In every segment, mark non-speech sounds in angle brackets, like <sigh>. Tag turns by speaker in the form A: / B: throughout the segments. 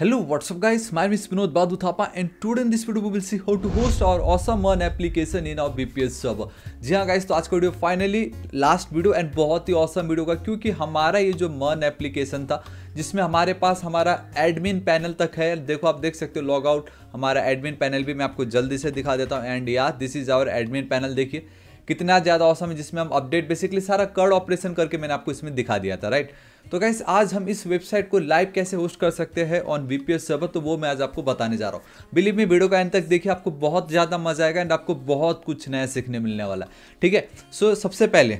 A: Hello, what's up guys? My name is Vinod Badu Thapa and today in this video we will see how to host our awesome one application in our BPS server. जी हाँ guys तो आज का video finally last video and बहुत ही awesome video का क्योंकि हमारा ये जो मन एप्लीकेशन था जिसमें हमारे पास हमारा एडमिन पैनल तक है देखो आप देख सकते हो लॉग आउट हमारा एडमिन पैनल भी मैं आपको जल्दी से दिखा देता हूँ and yeah this is our admin panel देखिए कितना ज़्यादा औसम है जिसमें हम अपडेट बेसिकली सारा कर्ड ऑपरेशन करके मैंने आपको इसमें दिखा दिया था राइट right? तो कैसे आज हम इस वेबसाइट को लाइव कैसे होस्ट कर सकते हैं ऑन वीपीएस सर्वर तो वो मैं आज आपको बताने जा रहा हूँ बिलीव मी वीडियो का एंड तक देखिए आपको बहुत ज़्यादा मजा आएगा एंड आपको बहुत कुछ नया सीखने मिलने वाला है ठीक है सो सबसे पहले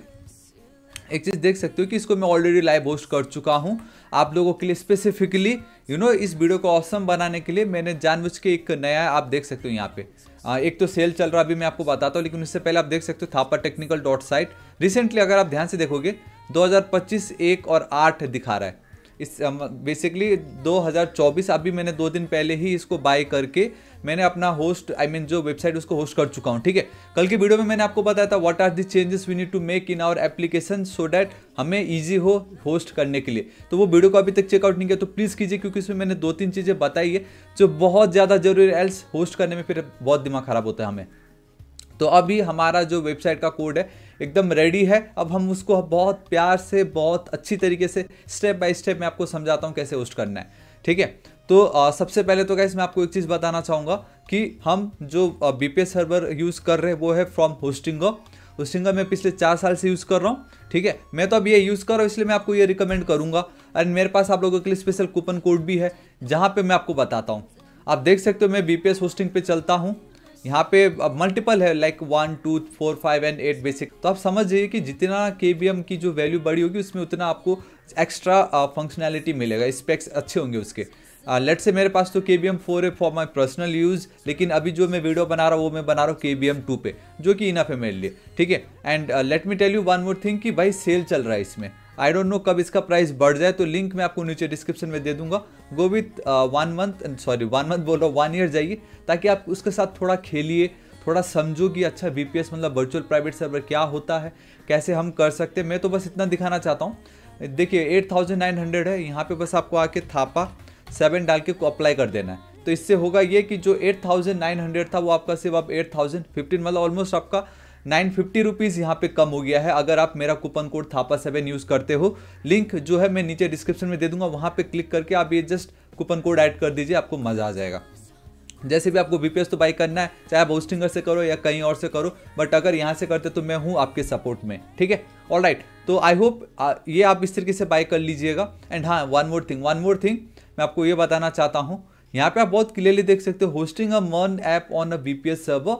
A: एक चीज़ देख सकते हो कि इसको मैं ऑलरेडी लाइव होस्ट कर चुका हूँ आप लोगों के लिए स्पेसिफिकली यू नो इस वीडियो को ऑसम बनाने के लिए मैंने जानबूझ के एक नया आप देख सकते हो यहाँ पे एक तो सेल चल रहा है अभी मैं आपको बताता हूँ लेकिन उससे पहले आप देख सकते हो Thapa technical dot site recently अगर आप ध्यान से देखोगे 2025 एक और आठ दिखा रहा है इस बेसिकली 2024 अभी मैंने दो दिन पहले ही इसको बाय करके मैंने अपना host I I mean mean, जो वेबसाइट उसको होस्ट कर चुका हूँ ठीक है कल की वीडियो में मैंने आपको बताया था what are the changes we need to make in our application so that हमें ईजी हो होस्ट करने के लिए तो वो वीडियो को अभी तक चेकआउट नहीं किया तो प्लीज़ कीजिए क्योंकि उसमें मैंने दो तीन चीज़ें बताई है जो बहुत ज़्यादा जरूरी एल्स होस्ट करने में फिर बहुत दिमाग खराब होता है हमें तो अभी हमारा जो वेबसाइट का कोड है एकदम रेडी है अब हम उसको बहुत प्यार से बहुत अच्छी तरीके से स्टेप बाय स्टेप मैं आपको समझाता हूँ कैसे होस्ट करना है ठीक है तो आ, सबसे पहले तो गाइस मैं आपको एक चीज़ बताना चाहूँगा कि हम जो बी पी सर्वर यूज़ कर रहे हैं वो है फ्रॉम होस्टिंग होस्टिंग मैं पिछले चार साल से यूज़ कर रहा हूँ ठीक है मैं तो अब ये यूज़ कर रहा हूँ इसलिए मैं आपको ये रिकमेंड करूँगा एंड मेरे पास आप लोगों के लिए स्पेशल कूपन कोड भी है जहाँ पर मैं आपको बताता हूँ आप देख सकते हो मैं बी पी होस्टिंग पे चलता हूँ यहाँ पे अब मल्टीपल है like one two four five and eight basic तो आप समझ जाइए कि जितना के की जो वैल्यू बड़ी होगी उसमें उतना आपको एक्स्ट्रा फंक्शनैलिटी uh, मिलेगा स्पेक्स अच्छे होंगे उसके लेट uh, से मेरे पास तो के बी एम फोर है फॉर माई पर्सनल यूज़ लेकिन अभी जो मैं वीडियो बना रहा हूँ वो मैं बना रहा हूँ के बी एम टू पे जो कि इनफ है मेरे लिए ठीक है and let me tell you one more thing कि भाई सेल चल रहा है इसमें आई डोंट नो कब इसका प्राइस बढ़ जाए तो लिंक मैं आपको नीचे डिस्क्रिप्शन में दे दूंगा go with one month sorry one month बोल रहा हूँ वन ईयर जाइए ताकि आप उसके साथ थोड़ा खेलिए थोड़ा समझो कि अच्छा वी मतलब वर्चुअल प्राइवेट सर्वर क्या होता है कैसे हम कर सकते हैं मैं तो बस इतना दिखाना चाहता हूँ देखिए 8900 है यहाँ पे बस आपको आके थापा सेवन डाल के अप्लाई कर देना है तो इससे होगा ये कि जो 8900 था वो आपका सिर्फ आप 8015 मतलब ऑलमोस्ट आपका नाइन फिफ्टी रुपीज़ यहाँ पर कम हो गया है अगर आप मेरा coupon code Thapa seven use करते हो लिंक जो है मैं नीचे डिस्क्रिप्शन में दे दूंगा वहाँ पर क्लिक करके आप ये जस्ट कूपन कोड ऐड कर दीजिए आपको मज़ा आ जाएगा जैसे भी आपको बीपीएस तो बाई करना है चाहे आप होस्टिंगर से करो या कहीं और से करो बट अगर यहाँ से करते तो मैं हूँ आपके सपोर्ट में ठीक है ऑल राइट तो आई होप ये आप इस तरीके से बाई कर लीजिएगा एंड हाँ one more thing one more thing मैं आपको ये बताना चाहता हूँ यहाँ पे आप बहुत क्लियरली देख सकते हो होस्टिंग अ मन app on a B server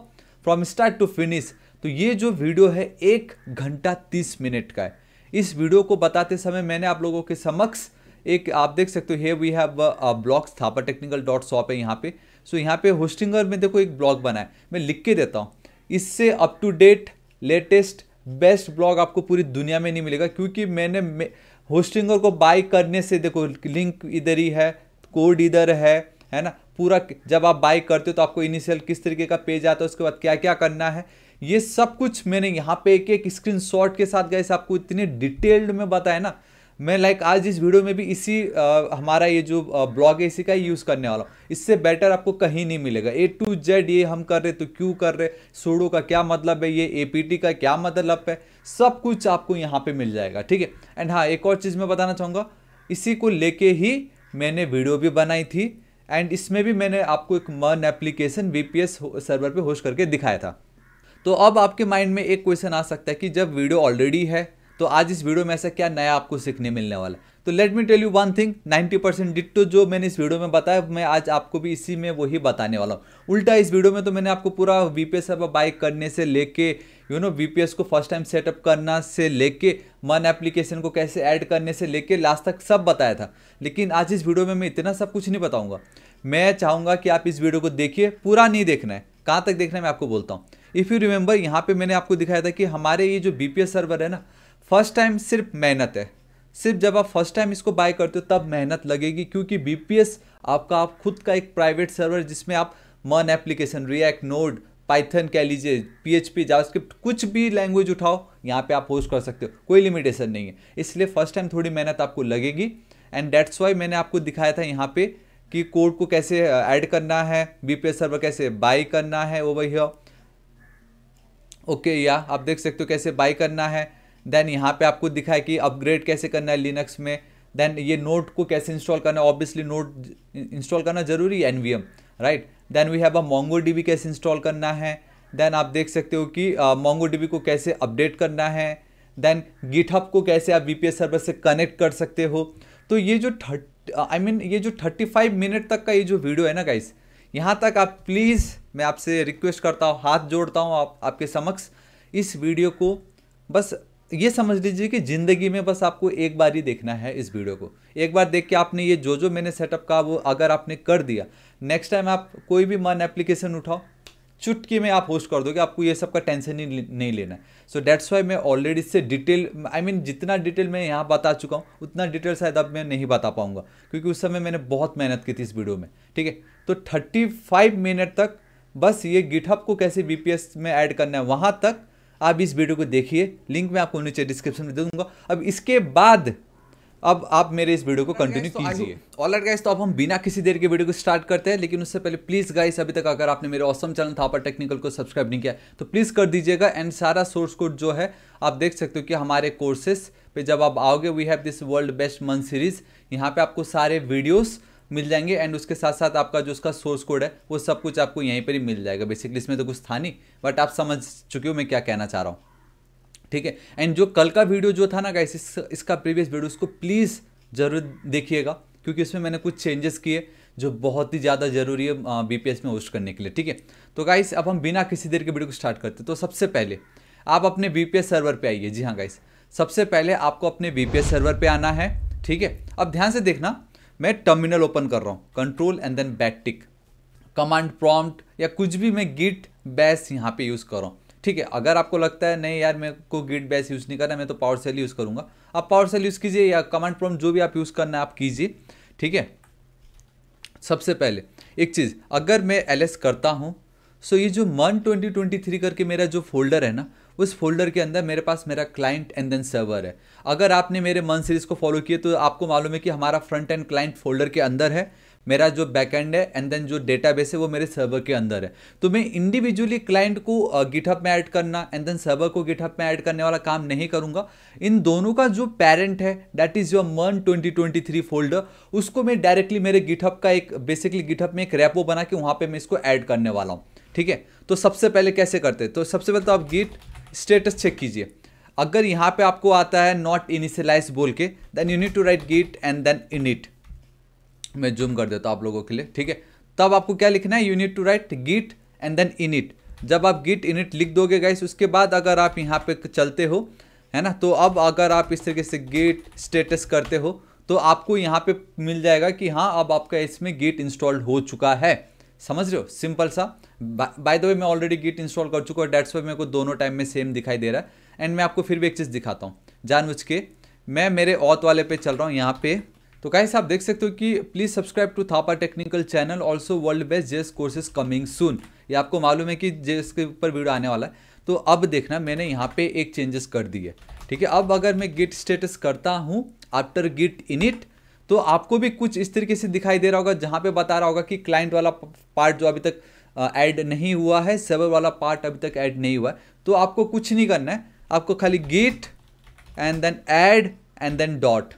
A: from start to finish तो ये जो वीडियो है एक घंटा तीस मिनट का है इस वीडियो को बताते समय मैंने आप लोगों के समक्ष एक आप देख सकते हो we have blog Thapa technical dot shop है यहाँ पे सो so, यहाँ पे होस्टिंगर में देखो एक ब्लॉग बना है मैं लिख के देता हूँ इससे up to date latest best blog आपको पूरी दुनिया में नहीं मिलेगा क्योंकि मैंने होस्टिंगर को बाय करने से देखो लिंक इधर ही है कोड इधर है है ना पूरा जब आप बाय करते हो तो आपको इनिशियल किस तरीके का पेज आता है उसके बाद क्या क्या करना है ये सब कुछ मैंने यहाँ पे एक एक स्क्रीन के साथ गए आपको इतने डिटेल्ड में बताया ना मैं लाइक आज इस वीडियो में भी इसी आ, हमारा ये जो ब्लॉग है इसी का यूज़ करने वाला हूँ इससे बेटर आपको कहीं नहीं मिलेगा ए टू जेड ये हम कर रहे तो क्यों कर रहे सोडो का क्या मतलब है ये टी का क्या मतलब है सब कुछ आपको यहाँ पे मिल जाएगा ठीक है एंड हाँ एक और चीज़ मैं बताना चाहूँगा इसी को लेके ही मैंने वीडियो भी बनाई थी एंड इसमें भी मैंने आपको एक मन एप्लीकेशन वी सर्वर पर होश करके दिखाया था तो अब आपके माइंड में एक क्वेश्चन आ सकता है कि जब वीडियो ऑलरेडी है तो आज इस वीडियो में ऐसा क्या नया आपको सीखने मिलने वाला है तो let me tell you one thing 90% percent ditto जो मैंने इस वीडियो में बताया मैं आज आपको भी इसी में वही बताने वाला हूँ उल्टा इस वीडियो में तो मैंने आपको पूरा वी पी एस बाय करने से लेके यू नो वी को फर्स्ट टाइम सेटअप करना से लेके मन एप्लीकेशन को कैसे ऐड करने से लेके लास्ट तक सब बताया था लेकिन आज इस वीडियो में मैं इतना सब कुछ नहीं बताऊँगा मैं चाहूँगा कि आप इस वीडियो को देखिए पूरा नहीं देखना है कहाँ तक देखना है मैं आपको बोलता हूँ इफ़ यू रिमेंबर यहाँ पे मैंने आपको दिखाया था कि हमारे ये जो बी सर्वर है ना फर्स्ट टाइम सिर्फ मेहनत है सिर्फ जब आप फर्स्ट टाइम इसको बाय करते हो तब मेहनत लगेगी क्योंकि बी आपका आप खुद का एक प्राइवेट सर्वर जिसमें आप मन एप्लीकेशन रिएक्ट नोड पाइथन कह लीजिए पी एच पी जावास्क्रिप्ट कुछ भी लैंग्वेज उठाओ यहाँ पे आप होस्ट कर सकते हो कोई लिमिटेशन नहीं है इसलिए फर्स्ट टाइम थोड़ी मेहनत आपको लगेगी एंड डेट्स वाई मैंने आपको दिखाया था यहाँ पे कि कोड को कैसे ऐड uh, करना है बी सर्वर कैसे बाई करना है ओवर हो ओके okay, या आप देख सकते हो कैसे बाई करना है देन यहाँ पे आपको दिखा है कि अपग्रेड कैसे करना है लिनक्स में देन ये नोट को कैसे इंस्टॉल करना है ऑब्वियसली नोट इंस्टॉल करना जरूरी है NVM right then we have a Mongo D कैसे इंस्टॉल करना है देन आप देख सकते हो कि मोंगो uh, को कैसे अपडेट करना है देन गिटहब को कैसे आप वी सर्वर से कनेक्ट कर सकते हो तो ये जो थर्ट आई मीन ये जो थर्टी मिनट तक का ये जो वीडियो है ना गाइस यहाँ तक आप प्लीज़ मैं आपसे रिक्वेस्ट करता हूँ हाथ जोड़ता हूँ आप आपके समक्ष इस वीडियो को बस ये समझ लीजिए कि ज़िंदगी में बस आपको एक बार ही देखना है इस वीडियो को एक बार देख के आपने ये जो जो मैंने सेटअप कहा वो अगर आपने कर दिया नेक्स्ट टाइम आप कोई भी मन एप्लीकेशन उठाओ चुटकी में आप होस्ट कर दोगे आपको ये सब का टेंशन ही नहीं लेना सो डैट्स वाई मैं ऑलरेडी इससे डिटेल आई मीन जितना डिटेल मैं यहाँ बता चुका हूँ उतना डिटेल शायद अब मैं नहीं बता पाऊँगा क्योंकि उस समय मैंने बहुत मेहनत की थी इस वीडियो में ठीक है तो 35 मिनट तक बस ये गिटहब को कैसे बीपीएस में ऐड करना है वहाँ तक आप इस वीडियो को देखिए लिंक मैं आपको नीचे डिस्क्रिप्शन में दे दूंगा अब इसके बाद अब आप मेरे इस वीडियो को कंटिन्यू तो कीजिए ऑलर गाइस तो अब हम बिना किसी देर के वीडियो को स्टार्ट करते हैं लेकिन उससे पहले प्लीज़ गाइस अभी तक अगर आपने मेरे औसम चैनल थापर टेक्निकल को सब्सक्राइब नहीं किया तो प्लीज़ कर दीजिएगा एंड सारा सोर्स कोड जो है आप देख सकते हो कि हमारे कोर्सेस पे जब आप आओगे we have this world best month series यहाँ पे आपको सारे वीडियोज़ मिल जाएंगे एंड उसके साथ साथ आपका जो उसका सोर्स कोड है वो सब कुछ आपको यहीं पर ही मिल जाएगा बेसिकली इसमें तो कुछ था नहीं बट आप समझ चुके हो मैं क्या कहना चाह रहा हूँ ठीक है एंड जो कल का वीडियो जो था ना गाइस इस, इसका प्रीवियस वीडियो उसको प्लीज़ ज़रूर देखिएगा क्योंकि उसमें मैंने कुछ चेंजेस किए जो बहुत ही ज़्यादा ज़रूरी है बीपीएस में होस्ट करने के लिए ठीक है तो गाइस अब हम बिना किसी देर के वीडियो को स्टार्ट करते तो सबसे पहले आप अपने बीपीएस सर्वर पे आइए जी हाँ गाइस सबसे पहले आपको अपने बीपीएस सर्वर पे आना है ठीक है अब ध्यान से देखना मैं टर्मिनल ओपन कर रहा हूँ control and then back tick command prompt या कुछ भी मैं गिट बैस यहाँ पे यूज़ कर रहा हूँ ठीक है अगर आपको लगता है नहीं यार मेरे को गिट बैस यूज़ नहीं करना मैं तो पावर सेल यूज़ करूँगा आप पावर सेल यूज़ कीजिए या कमांड प्रॉम्प्ट जो भी आप यूज़ करना है आप कीजिए ठीक है सबसे पहले एक चीज़ अगर मैं एल करता हूँ सो ये जो मन थ्री करके मेरा जो फोल्डर है ना उस फोल्डर के अंदर मेरे पास मेरा क्लाइंट एंड देन सर्वर है अगर आपने मेरे मन सीरीज़ को फॉलो किए तो आपको मालूम है कि हमारा फ्रंट एंड क्लाइंट फोल्डर के अंदर है मेरा जो बैकएंड है एंड देन जो डेटाबेस है वो मेरे सर्वर के अंदर है तो मैं इंडिविजुअली क्लाइंट को गिटहब में ऐड करना एंड देन सर्वर को गिटहब में ऐड करने वाला काम नहीं करूंगा इन दोनों का जो पेरेंट है दैट इज़ योर मन 2023 फोल्डर उसको मैं डायरेक्टली मेरे गिटहब का एक बेसिकली गिटहब में एक रैपो बना के वहाँ पर मैं इसको ऐड करने वाला हूँ ठीक है तो सबसे पहले कैसे करते तो सबसे पहले तो आप गिट स्टेटस चेक कीजिए अगर यहाँ पे आपको आता है नॉट इनिशलाइज बोल के then you need to write git and then init मैं जूम कर देता हूँ आप लोगों के लिए ठीक है तब आपको क्या लिखना है you need to write git and then init जब आप गिट इनिट लिख दोगे गाइस उसके बाद अगर आप यहाँ पे चलते हो है ना तो अब अगर आप इस तरीके से गिट स्टेटस करते हो तो आपको यहाँ पे मिल जाएगा कि हाँ अब आपका इसमें गिट इंस्टॉल्ड हो चुका है समझ रहे हो सिंपल सा बाय द वे मैं ऑलरेडी गिट इंस्टॉल कर चुका हूँ डेट्स वाई मेरे को दोनों टाइम में सेम दिखाई दे रहा है एंड मैं आपको फिर भी एक चीज़ दिखाता हूँ जानबूझ के मैं मेरे ऑथ वाले पे चल रहा हूँ यहाँ पे तो गाइस आप देख सकते हो कि please subscribe to Thapa technical channel also world best JS courses coming soon ये आपको मालूम है कि जेस के ऊपर वीडियो आने वाला है तो अब देखना मैंने यहाँ पे एक चेंजेस कर दिए ठीक है अब अगर मैं गिट स्टेटस करता हूँ आफ्टर गिट इनिट तो आपको भी कुछ इस तरीके से दिखाई दे रहा होगा जहाँ पे बता रहा होगा कि क्लाइंट वाला पार्ट जो अभी तक ऐड नहीं हुआ है सर्वर वाला पार्ट अभी तक ऐड नहीं हुआ है तो आपको कुछ नहीं करना है आपको खाली git and then add and then dot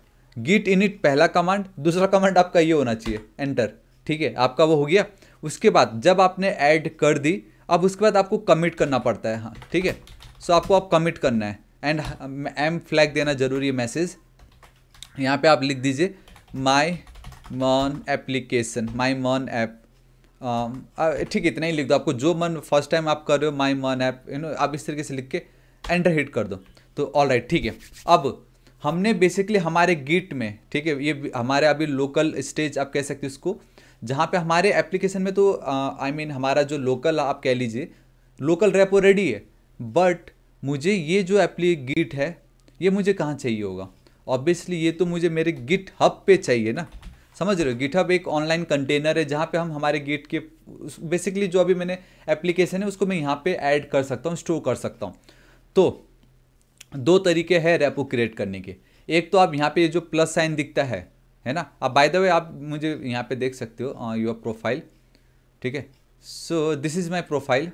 A: git init पहला कमांड दूसरा कमांड आपका ये होना चाहिए एंटर ठीक है आपका वो हो गया उसके बाद जब आपने ऐड कर दी अब उसके बाद आपको कमिट करना पड़ता है हाँ ठीक है सो आपको आप कमिट करना है एंड एम फ्लैग देना जरूरी है मैसेज यहाँ पे आप लिख दीजिए माई मॉन एप्लीकेशन माई मॉन ऐप ठीक है इतना ही लिख दो आपको जो मन फर्स्ट टाइम आप कर रहे हो माई मन ऐप यू नो आप इस तरीके से लिख के एंटर हिट कर दो तो ऑल राइट ठीक है अब हमने बेसिकली हमारे गिट में ठीक है ये हमारे अभी लोकल स्टेज आप कह सकते हो इसको जहाँ पे हमारे एप्लीकेशन में तो आई I मीन mean, हमारा जो लोकल आप कह लीजिए लोकल रेपो रेडी है बट मुझे ये जो एप्ली गिट है ये मुझे कहाँ चाहिए होगा ऑब्वियसली ये तो मुझे मेरे गिट हब पे चाहिए ना समझ रहे हो गिट हब एक ऑनलाइन कंटेनर है जहाँ पे हम हमारे गिट के बेसिकली जो अभी मैंने एप्लीकेशन है उसको मैं यहाँ पे ऐड कर सकता हूँ स्टोर कर सकता हूँ तो दो तरीके हैं रेपो क्रिएट करने के एक तो आप यहाँ पे जो प्लस साइन दिखता है है ना अब बाय द वे आप मुझे यहाँ पे देख सकते हो योर uh, प्रोफाइल ठीक है so this is my profile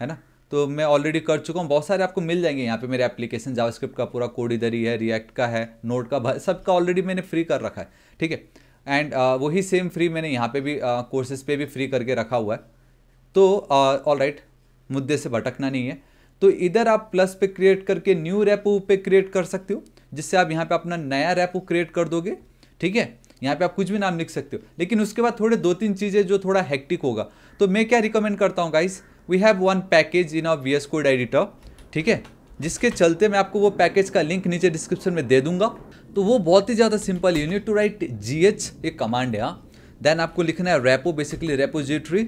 A: है ना तो मैं ऑलरेडी कर चुका हूँ बहुत सारे आपको मिल जाएंगे यहाँ पे मेरे एप्लीकेशन जावास्क्रिप्ट का पूरा कोड इधर ही है रिएक्ट का है नोट का सबका ऑलरेडी मैंने फ्री कर रखा है ठीक है एंड uh, वही सेम फ्री मैंने यहाँ पे भी कोर्सेज uh, पे भी फ्री करके रखा हुआ है तो ऑल uh, राइट right, मुद्दे से भटकना नहीं है तो इधर आप प्लस पे क्रिएट करके न्यू रेपो पे क्रिएट कर सकते हो जिससे आप यहाँ पे अपना नया रेपो क्रिएट कर दोगे ठीक है यहाँ पे आप कुछ भी नाम लिख सकते हो लेकिन उसके बाद थोड़े दो तीन चीज़ें जो थोड़ा हैक्टिक होगा तो मैं क्या रिकमेंड करता हूँ guys we have one package in our V S code editor ठीक है जिसके चलते मैं आपको वो पैकेज का लिंक नीचे डिस्क्रिप्शन में दे दूंगा तो वो बहुत ही ज़्यादा simple you need to write G H एक कमांड है हाँ देन आपको लिखना है रेपो बेसिकली रेपोजिटरी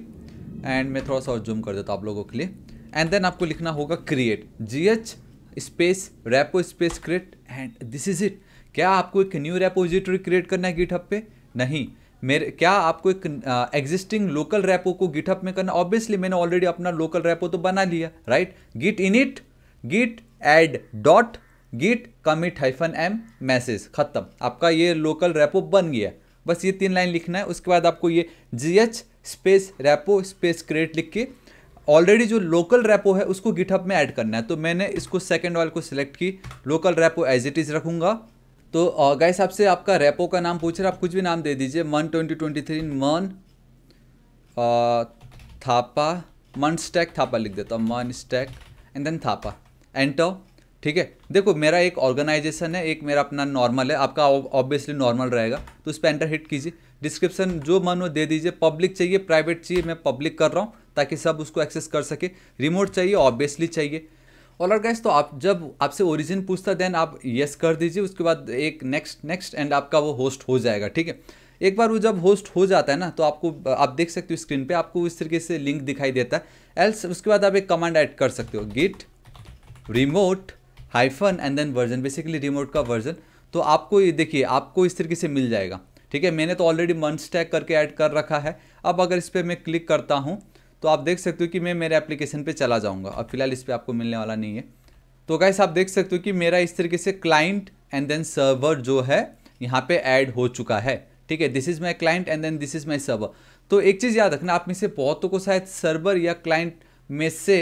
A: एंड मैं थोड़ा सा और जूम कर देता हूँ आप लोगों के लिए एंड देन आपको लिखना होगा create G H space repo space create and this is it क्या आपको एक न्यू रेपोजिट्री क्रिएट करना है गिटहब पे नहीं मेरे क्या आपको एक एग्जिस्टिंग लोकल रैपो को गिटअप में करना ऑब्वियसली मैंने ऑलरेडी अपना लोकल रैपो तो बना लिया right git init git add dot git commit hyphen M message खत्म आपका ये लोकल रैपो बन गया बस ये तीन लाइन लिखना है उसके बाद आपको ये G H space repo space create लिख के ऑलरेडी जो लोकल रैपो है उसको गिटअप में ऐड करना है तो मैंने इसको सेकेंड वाल को सिलेक्ट की local repo as it is रखूंगा तो साहब आपसे आपका रेपो का नाम पूछ रहे आप कुछ भी नाम दे दीजिए मन ट्वेंटी ट्वेंटी थ्री मन थापा मन स्टैक थापा लिख देता हूँ मन stack and then Thapa enter ठीक है देखो मेरा एक ऑर्गेनाइजेशन है एक मेरा अपना नॉर्मल है आपका ऑब्वियसली नॉर्मल रहेगा तो उस पर एंटर हिट कीजिए डिस्क्रिप्शन जो मन हो दे दीजिए पब्लिक चाहिए प्राइवेट चाहिए मैं पब्लिक कर रहा हूँ ताकि सब उसको एक्सेस कर सके रिमोट चाहिए ऑब्वियसली चाहिए ऑल आर गैस तो आप जब आपसे ओरिजिन पूछता देन आप येस कर दीजिए उसके बाद एक नेक्स्ट नेक्स्ट एंड आपका वो होस्ट हो जाएगा ठीक है एक बार वो जब होस्ट हो जाता है ना तो आपको आप देख सकते हो स्क्रीन पे आपको इस तरीके से लिंक दिखाई देता है एल्स उसके बाद आप एक कमांड ऐड कर सकते हो git remote hyphen and then version basically remote का वर्जन तो आपको ये देखिए आपको इस तरीके से मिल जाएगा ठीक है मैंने तो ऑलरेडी मन टैग करके ऐड कर रखा है अब अगर इस पर मैं क्लिक करता हूँ तो आप देख सकते हो कि मैं मेरे एप्लीकेशन पे चला जाऊँगा अब फिलहाल इस पर आपको मिलने वाला नहीं है तो गाइस आप देख सकते हो कि मेरा इस तरीके से क्लाइंट एंड देन सर्वर जो है यहाँ पे ऐड हो चुका है ठीक है this is my client and then this is my server तो एक चीज़ याद रखना आप में से बहुतों को शायद सर्वर या क्लाइंट में से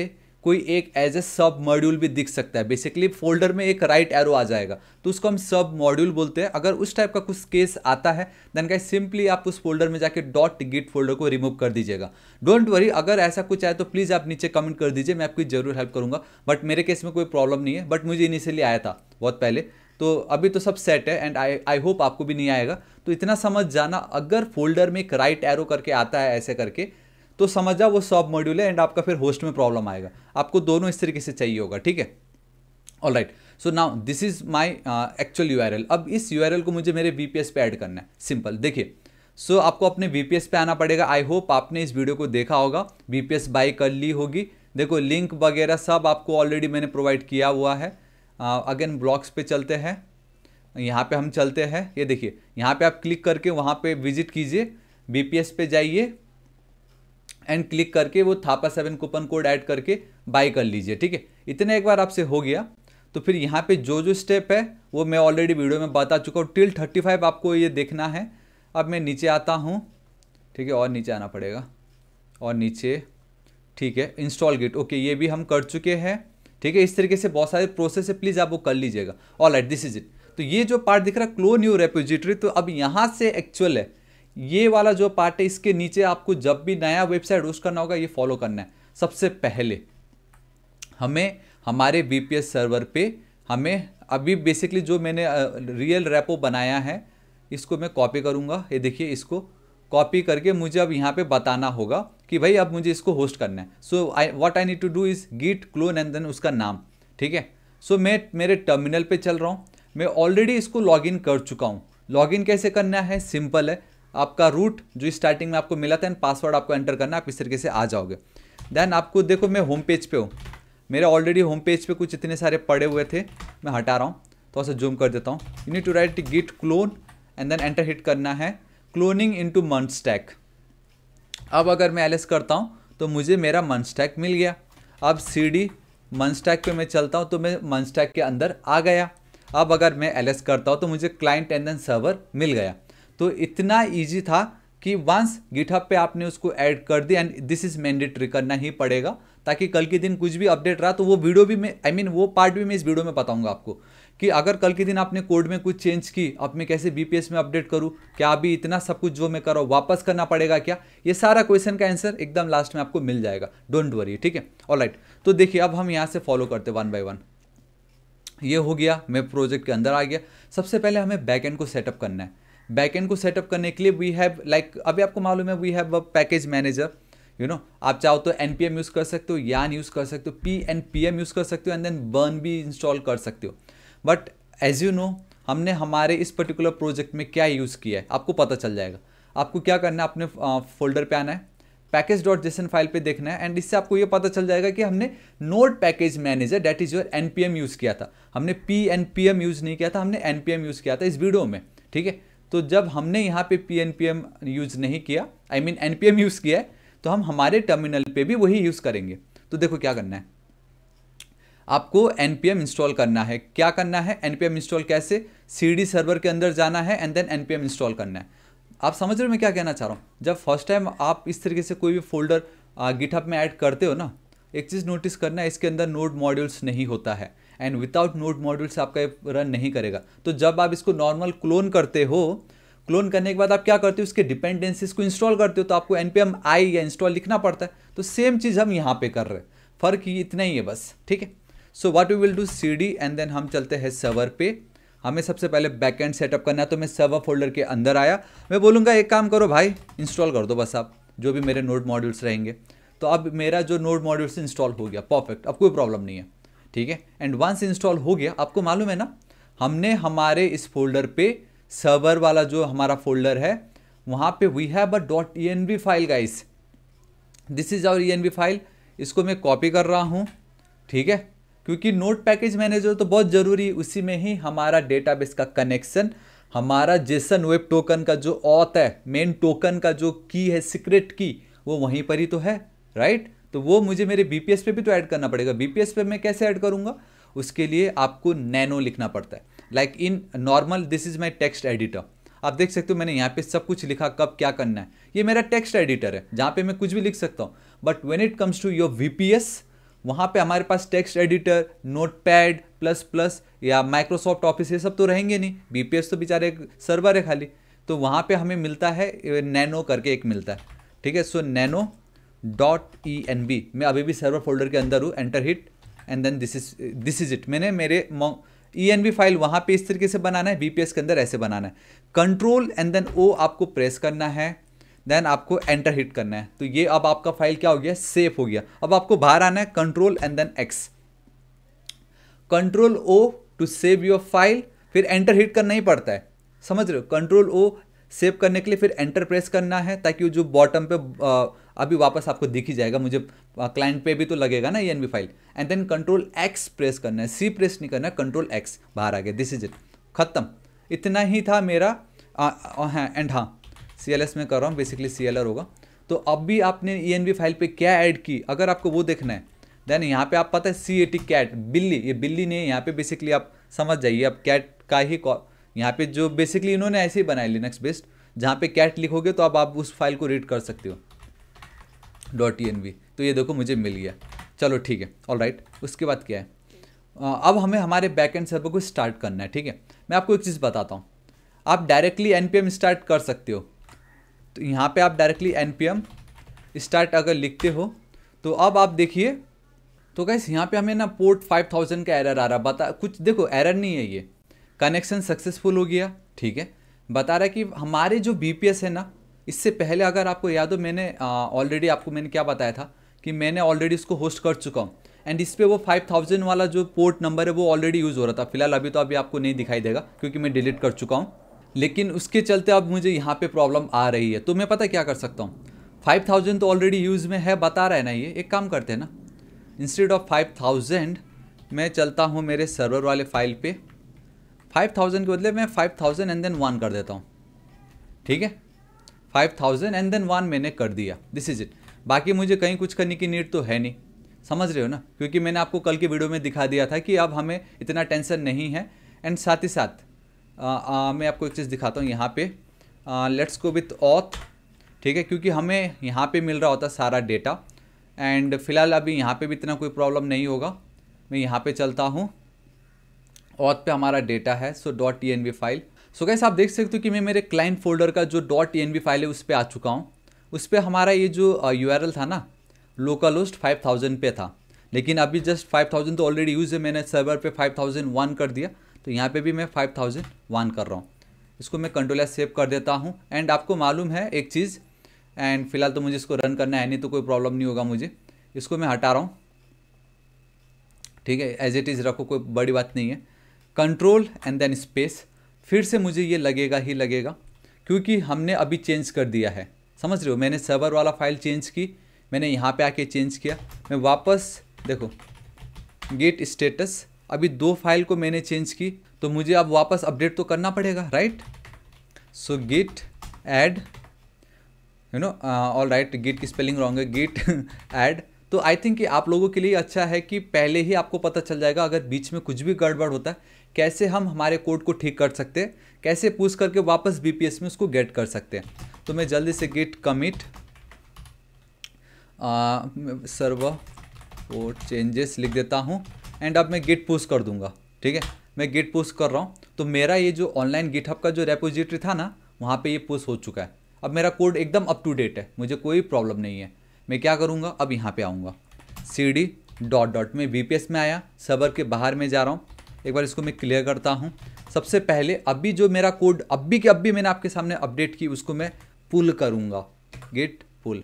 A: कोई एक एज ए सब मॉड्यूल भी दिख सकता है बेसिकली फोल्डर में एक राइट एरो आ जाएगा तो उसको हम सब मॉड्यूल बोलते हैं अगर उस टाइप का कुछ केस आता है देन का सिंपली आप उस फोल्डर में जाके डॉट गिट फोल्डर को रिमूव कर दीजिएगा डोंट वरी अगर ऐसा कुछ आए तो प्लीज़ आप नीचे कमेंट कर दीजिए मैं आपकी ज़रूर हेल्प करूंगा बट मेरे केस में कोई प्रॉब्लम नहीं है बट मुझे इनिशियली आया था बहुत पहले तो अभी तो सब सेट है एंड आई आई होप आपको भी नहीं आएगा तो इतना समझ जाना अगर फोल्डर में एक राइट एरो करके आता है ऐसे करके तो समझ जाओ वो सब मॉड्यूल है एंड आपका फिर होस्ट में प्रॉब्लम आएगा आपको दोनों इस तरीके से चाहिए होगा ठीक है all right so now this is my actual you अब इस यू को मुझे मेरे बी पे ऐड करना है सिंपल देखिए सो so, आपको अपने बी पे आना पड़ेगा आई होप आपने इस वीडियो को देखा होगा वी पी बाई कर ली होगी देखो लिंक वगैरह सब आपको ऑलरेडी मैंने प्रोवाइड किया हुआ है अगेन uh, ब्लॉग्स पे चलते हैं यहाँ पे हम चलते हैं ये देखिए यहाँ पे आप क्लिक करके वहाँ पे विजिट कीजिए बी पे जाइए एंड क्लिक करके वो Thapa seven coupon code add करके बाई कर लीजिए ठीक है इतने एक बार आपसे हो गया तो फिर यहाँ पे जो जो स्टेप है वो मैं ऑलरेडी वीडियो में बता चुका हूँ टिल थर्टी फाइव आपको ये देखना है अब मैं नीचे आता हूँ ठीक है और नीचे आना पड़ेगा और नीचे ठीक है इंस्टॉल गिट ओके ये भी हम कर चुके हैं ठीक है इस तरीके से बहुत सारे प्रोसेस है प्लीज़ आप वो कर लीजिएगा ऑल दिस इज इट तो ये जो पार्ट दिख रहा है क्लोन न्यू रेपोजिटरी तो अब यहाँ से एक्चुअल है ये वाला जो पार्ट है इसके नीचे आपको जब भी नया वेबसाइट रोस्ट करना होगा ये फॉलो करना है सबसे पहले हमें हमारे वीपीएस सर्वर पे हमें अभी बेसिकली जो मैंने रियल रेपो बनाया है इसको मैं कॉपी करूँगा ये देखिए इसको कॉपी करके मुझे अब यहाँ पे बताना होगा कि भाई अब मुझे इसको होस्ट करना है so I what I need to do is git clone and then उसका नाम ठीक है सो so, मैं मेरे टर्मिनल पे चल रहा हूँ मैं ऑलरेडी इसको लॉगिन कर चुका हूँ लॉगिन कैसे करना है सिंपल है आपका रूट जो स्टार्टिंग में आपको मिला था एंड पासवर्ड आपको एंटर करना आप इस तरीके से आ जाओगे देन आपको देखो मैं होम पेज पे हूँ मेरे ऑलरेडी होम पेज पे कुछ इतने सारे पड़े हुए थे मैं हटा रहा हूँ थोड़ा तो सा जूम कर देता हूँ you need to write git clone and then enter hit करना है क्लोनिंग इन टू मनस्टैक अब अगर मैं एल करता हूँ तो मुझे मेरा मनस्टैक मिल गया अब सी डी मनस्टैक पर मैं चलता हूँ तो मैं मनस्टैक के अंदर आ गया अब अगर मैं एल करता हूँ तो मुझे क्लाइंट एंड देन सर्वर मिल गया तो इतना ईजी था कि वंस गिटहब पे आपने उसको ऐड कर दिया एंड दिस इज मैंडेटरी करना ही पड़ेगा ताकि कल के दिन कुछ भी अपडेट रहा तो वो वीडियो भी मैं आई I मीन mean, वो पार्ट भी मैं इस वीडियो में बताऊंगा आपको कि अगर कल के दिन आपने कोड में कुछ चेंज की अब मैं कैसे बीपीएस में अपडेट करूँ क्या अभी इतना सब कुछ जो मैं कर रहा हूँ वापस करना पड़ेगा क्या ये सारा क्वेश्चन का आंसर एकदम लास्ट में आपको मिल जाएगा डोंट वरी ठीक है ऑल राइट तो देखिए अब हम यहाँ से फॉलो करते वन बाई वन ये हो गया मैं प्रोजेक्ट के अंदर आ गया सबसे पहले हमें बैक एंड को सेटअप करना है बैकएंड को सेटअप करने के लिए वी हैव लाइक अभी आपको मालूम है we have a package manager you know आप चाहो तो एन पी एम यूज़ कर सकते हो यान यूज़ कर सकते हो P N P M use कर सकते हो एंड देन बर्न भी इंस्टॉल कर सकते हो बट एज यू नो हमने हमारे इस पर्टिकुलर प्रोजेक्ट में क्या यूज़ किया है आपको पता चल जाएगा आपको क्या करना है अपने फोल्डर पे आना है पैकेज डॉट जेसन फाइल पे देखना है एंड इससे आपको ये पता चल जाएगा कि हमने node package manager that is your N P M use किया था हमने P N P M use नहीं किया था हमने एन पी एम यूज़ किया था इस वीडियो में ठीक है तो जब हमने यहाँ पे P N P M use नहीं किया I mean N P M use किया है तो हम हमारे टर्मिनल पे भी वही यूज़ करेंगे तो देखो क्या करना है आपको एन पी एम इंस्टॉल करना है क्या करना है एन पी एम इंस्टॉल कैसे सी डी सर्वर के अंदर जाना है and then N P M install करना है आप समझ रहे हो मैं क्या कहना चाह रहा हूँ जब फर्स्ट टाइम आप इस तरीके से कोई भी फोल्डर गिटअप में ऐड करते हो ना एक चीज़ नोटिस करना है इसके अंदर नोड मॉड्यूल्स नहीं होता है एंड विदाउट नोड मॉड्यूल से आपका ये रन नहीं करेगा तो जब आप इसको नॉर्मल क्लोन करते हो क्लोन करने के बाद आप क्या करते हो उसके डिपेंडेंसीज को इंस्टॉल करते हो तो आपको एन पी आई या इंस्टॉल लिखना पड़ता है तो सेम चीज़ हम यहाँ पे कर रहे हैं फ़र्क ही इतना ही है बस ठीक है so what you will do C D and then हम चलते हैं सर्वर पे हमें सबसे पहले बैकेंड सेटअप करना है तो मैं सर्वर फोल्डर के अंदर आया मैं बोलूँगा एक काम करो भाई इंस्टॉल कर दो बस आप जो भी मेरे नोट मॉड्यूल्स रहेंगे तो अब मेरा जो नोट मॉड्यूल्स इंस्टॉल हो गया परफेक्ट अब कोई प्रॉब्लम नहीं है ठीक है एंड वंस इंस्टॉल हो गया आपको मालूम है ना हमने हमारे इस फोल्डर पे सर्वर वाला जो हमारा फोल्डर है वहाँ पे we have a dot E N B file guys this is our E N B file इसको मैं कॉपी कर रहा हूँ ठीक है क्योंकि नोट पैकेज मैनेजर तो बहुत ज़रूरी उसी में ही हमारा डेटाबेस का कनेक्शन हमारा जेसन वेब टोकन का जो ऑथ है मेन टोकन का जो की है सीक्रेट की वो वहीं पर ही तो है राइट तो वो मुझे मेरे बी पे भी तो ऐड करना पड़ेगा बी पे मैं कैसे ऐड करूँगा उसके लिए आपको नैनो लिखना पड़ता है like in normal this is my text editor आप देख सकते हो मैंने यहाँ पे सब कुछ लिखा कब क्या करना है ये मेरा टेक्स्ट एडिटर है जहाँ पे मैं कुछ भी लिख सकता हूँ but when it comes to your V P S वहाँ पर हमारे पास text editor notepad plus plus या माइक्रोसॉफ्ट ऑफिस ये सब तो रहेंगे नहीं बी पी एस तो बेचारे एक सर्वर है खाली तो वहाँ पर हमें मिलता है नैनो करके एक मिलता है ठीक है so nano dot E N B मैं अभी भी सर्वर फोल्डर के अंदर हूँ enter hit and then this is this is it मैंने मेरे ई एन बी फाइल वहाँ पे इस तरीके से बनाना है बी पी एस के अंदर ऐसे बनाना है कंट्रोल एंड देन ओ आपको प्रेस करना है देन आपको एंटर हिट करना है तो ये अब आपका फाइल क्या हो गया सेफ हो गया अब आपको बाहर आना है control and then X control O to save your file फिर एंटर हिट करना ही पड़ता है समझ रहे हो कंट्रोल ओ सेव करने के लिए फिर एंटर प्रेस करना है ताकि जो बॉटम पे अभी वापस आपको दिख ही जाएगा मुझे क्लाइंट पे भी तो लगेगा ना E file and then control X press करना है सी प्रेस नहीं करना है कंट्रोल एक्स बाहर आ गया दिस इज इट खत्म इतना ही था मेरा हाँ एंड हाँ सी एल एस में कर रहा हूँ बेसिकली सी एल आर होगा तो अब भी आपने ई एन वी फाइल पर क्या ऐड की अगर आपको वो देखना है देन यहाँ पे आप पता है सी ए टी कैट बिल्ली ये बिल्ली नहीं है यहाँ पे बेसिकली आप समझ जाइए आप कैट का ही यहाँ पे जो बेसिकली इन्होंने ऐसे ही बनाया लिनक्स बेस्ड जहाँ पे कैट लिखोगे तो अब आप उस फाइल को रीड कर सकते हो डॉट ई तो ये देखो मुझे मिल गया चलो ठीक है ऑल राइट उसके बाद क्या है अब हमें हमारे बैक एंड सर्वर को स्टार्ट करना है ठीक है मैं आपको एक चीज़ बताता हूँ आप डायरेक्टली एन स्टार्ट कर सकते हो तो यहाँ पे आप डायरेक्टली एन स्टार्ट अगर लिखते हो तो अब आप देखिए तो कैसे यहाँ पे हमें ना पोर्ट 5000 का एरर आ रहा बता कुछ देखो एरर नहीं है ये कनेक्शन सक्सेसफुल हो गया ठीक है बता रहा है कि हमारे जो बी है ना इससे पहले अगर आपको याद हो मैंने ऑलरेडी आपको मैंने क्या बताया था कि मैंने ऑलरेडी इसको होस्ट कर चुका हूँ एंड इस पर वो 5000 वाला जो पोर्ट नंबर है वो ऑलरेडी यूज़ हो रहा था फिलहाल अभी तो अभी आपको नहीं दिखाई देगा क्योंकि मैं डिलीट कर चुका हूँ लेकिन उसके चलते अब मुझे यहाँ पे प्रॉब्लम आ रही है तो मैं पता क्या कर सकता हूँ 5000 तो ऑलरेडी यूज़ में है बता रहा है ना ये एक काम करते हैं ना इंस्टेड ऑफ 5000 मैं चलता हूँ मेरे सर्वर वाले फाइल पे फाइव थाउजेंड के बदले मैं five thousand and then one कर देता हूँ ठीक है five thousand and then one मैंने कर दिया दिस इज इट बाकी मुझे कहीं कुछ करने की नीड तो है नहीं समझ रहे हो ना क्योंकि मैंने आपको कल की वीडियो में दिखा दिया था कि अब हमें इतना टेंशन नहीं है एंड साथ ही साथ आ, आ, मैं आपको एक चीज़ दिखाता हूँ यहाँ पे लेट्स गो विथ ऑथ ठीक है क्योंकि हमें यहाँ पे मिल रहा होता सारा डेटा एंड फिलहाल अभी यहाँ पे भी इतना कोई प्रॉब्लम नहीं होगा मैं यहाँ पे चलता हूँ ऑथ पे हमारा डेटा है so dot T N file so कैसे आप देख सकते हो कि मैं मेरे क्लाइंट फोल्डर का जो डॉट टी एन फाइल है उस पर आ चुका हूँ उस पर हमारा ये जो यू आर एल था ना लोकल होस्ट फाइव थाउजेंड पे था लेकिन अभी जस्ट फाइव थाउजेंड तो ऑलरेडी यूज़ है मैंने सर्वर पे फाइव थाउजेंड वन कर दिया तो यहाँ पे भी मैं फाइव थाउजेंड वन कर रहा हूँ इसको मैं कंट्रोल या सेव कर देता हूँ एंड आपको मालूम है एक चीज़ एंड फिलहाल तो मुझे इसको रन करना है नहीं तो कोई प्रॉब्लम नहीं होगा मुझे इसको मैं हटा रहा हूँ ठीक है एज इट इज़ रखो कोई बड़ी बात नहीं है कंट्रोल एंड देन स्पेस फिर से मुझे ये लगेगा ही लगेगा क्योंकि हमने अभी चेंज कर दिया है समझ रहे हो मैंने सर्वर वाला फाइल चेंज की मैंने यहाँ पे आके चेंज किया मैं वापस देखो गेट स्टेटस अभी दो फाइल को मैंने चेंज की तो मुझे अब वापस अपडेट तो करना पड़ेगा right so git add you know all right git की स्पेलिंग रॉन्ग है गेट एड <laughs> तो आई थिंक कि आप लोगों के लिए अच्छा है कि पहले ही आपको पता चल जाएगा अगर बीच में कुछ भी गड़बड़ होता है कैसे हम हमारे कोड को ठीक कर सकते हैं कैसे पूछ करके वापस बी में उसको गेट कर सकते हैं तो मैं जल्दी से git commit serve code changes लिख देता हूँ एंड अब मैं गिट पुश कर दूंगा ठीक है मैं गिट पुश कर रहा हूँ तो मेरा ये जो ऑनलाइन गिटहब का जो रेपोजिटरी था ना वहाँ पे ये पुश हो चुका है अब मेरा कोड एकदम अप टू डेट है मुझे कोई प्रॉब्लम नहीं है मैं क्या करूँगा अब यहाँ पे आऊँगा सी डी डॉट डॉट में बी में आया सबर के बाहर में जा रहा हूँ एक बार इसको मैं क्लियर करता हूँ सबसे पहले अभी जो मेरा कोड अभी के अभी मैंने आपके सामने अपडेट की उसको मैं पुल करूँगा गेट पुल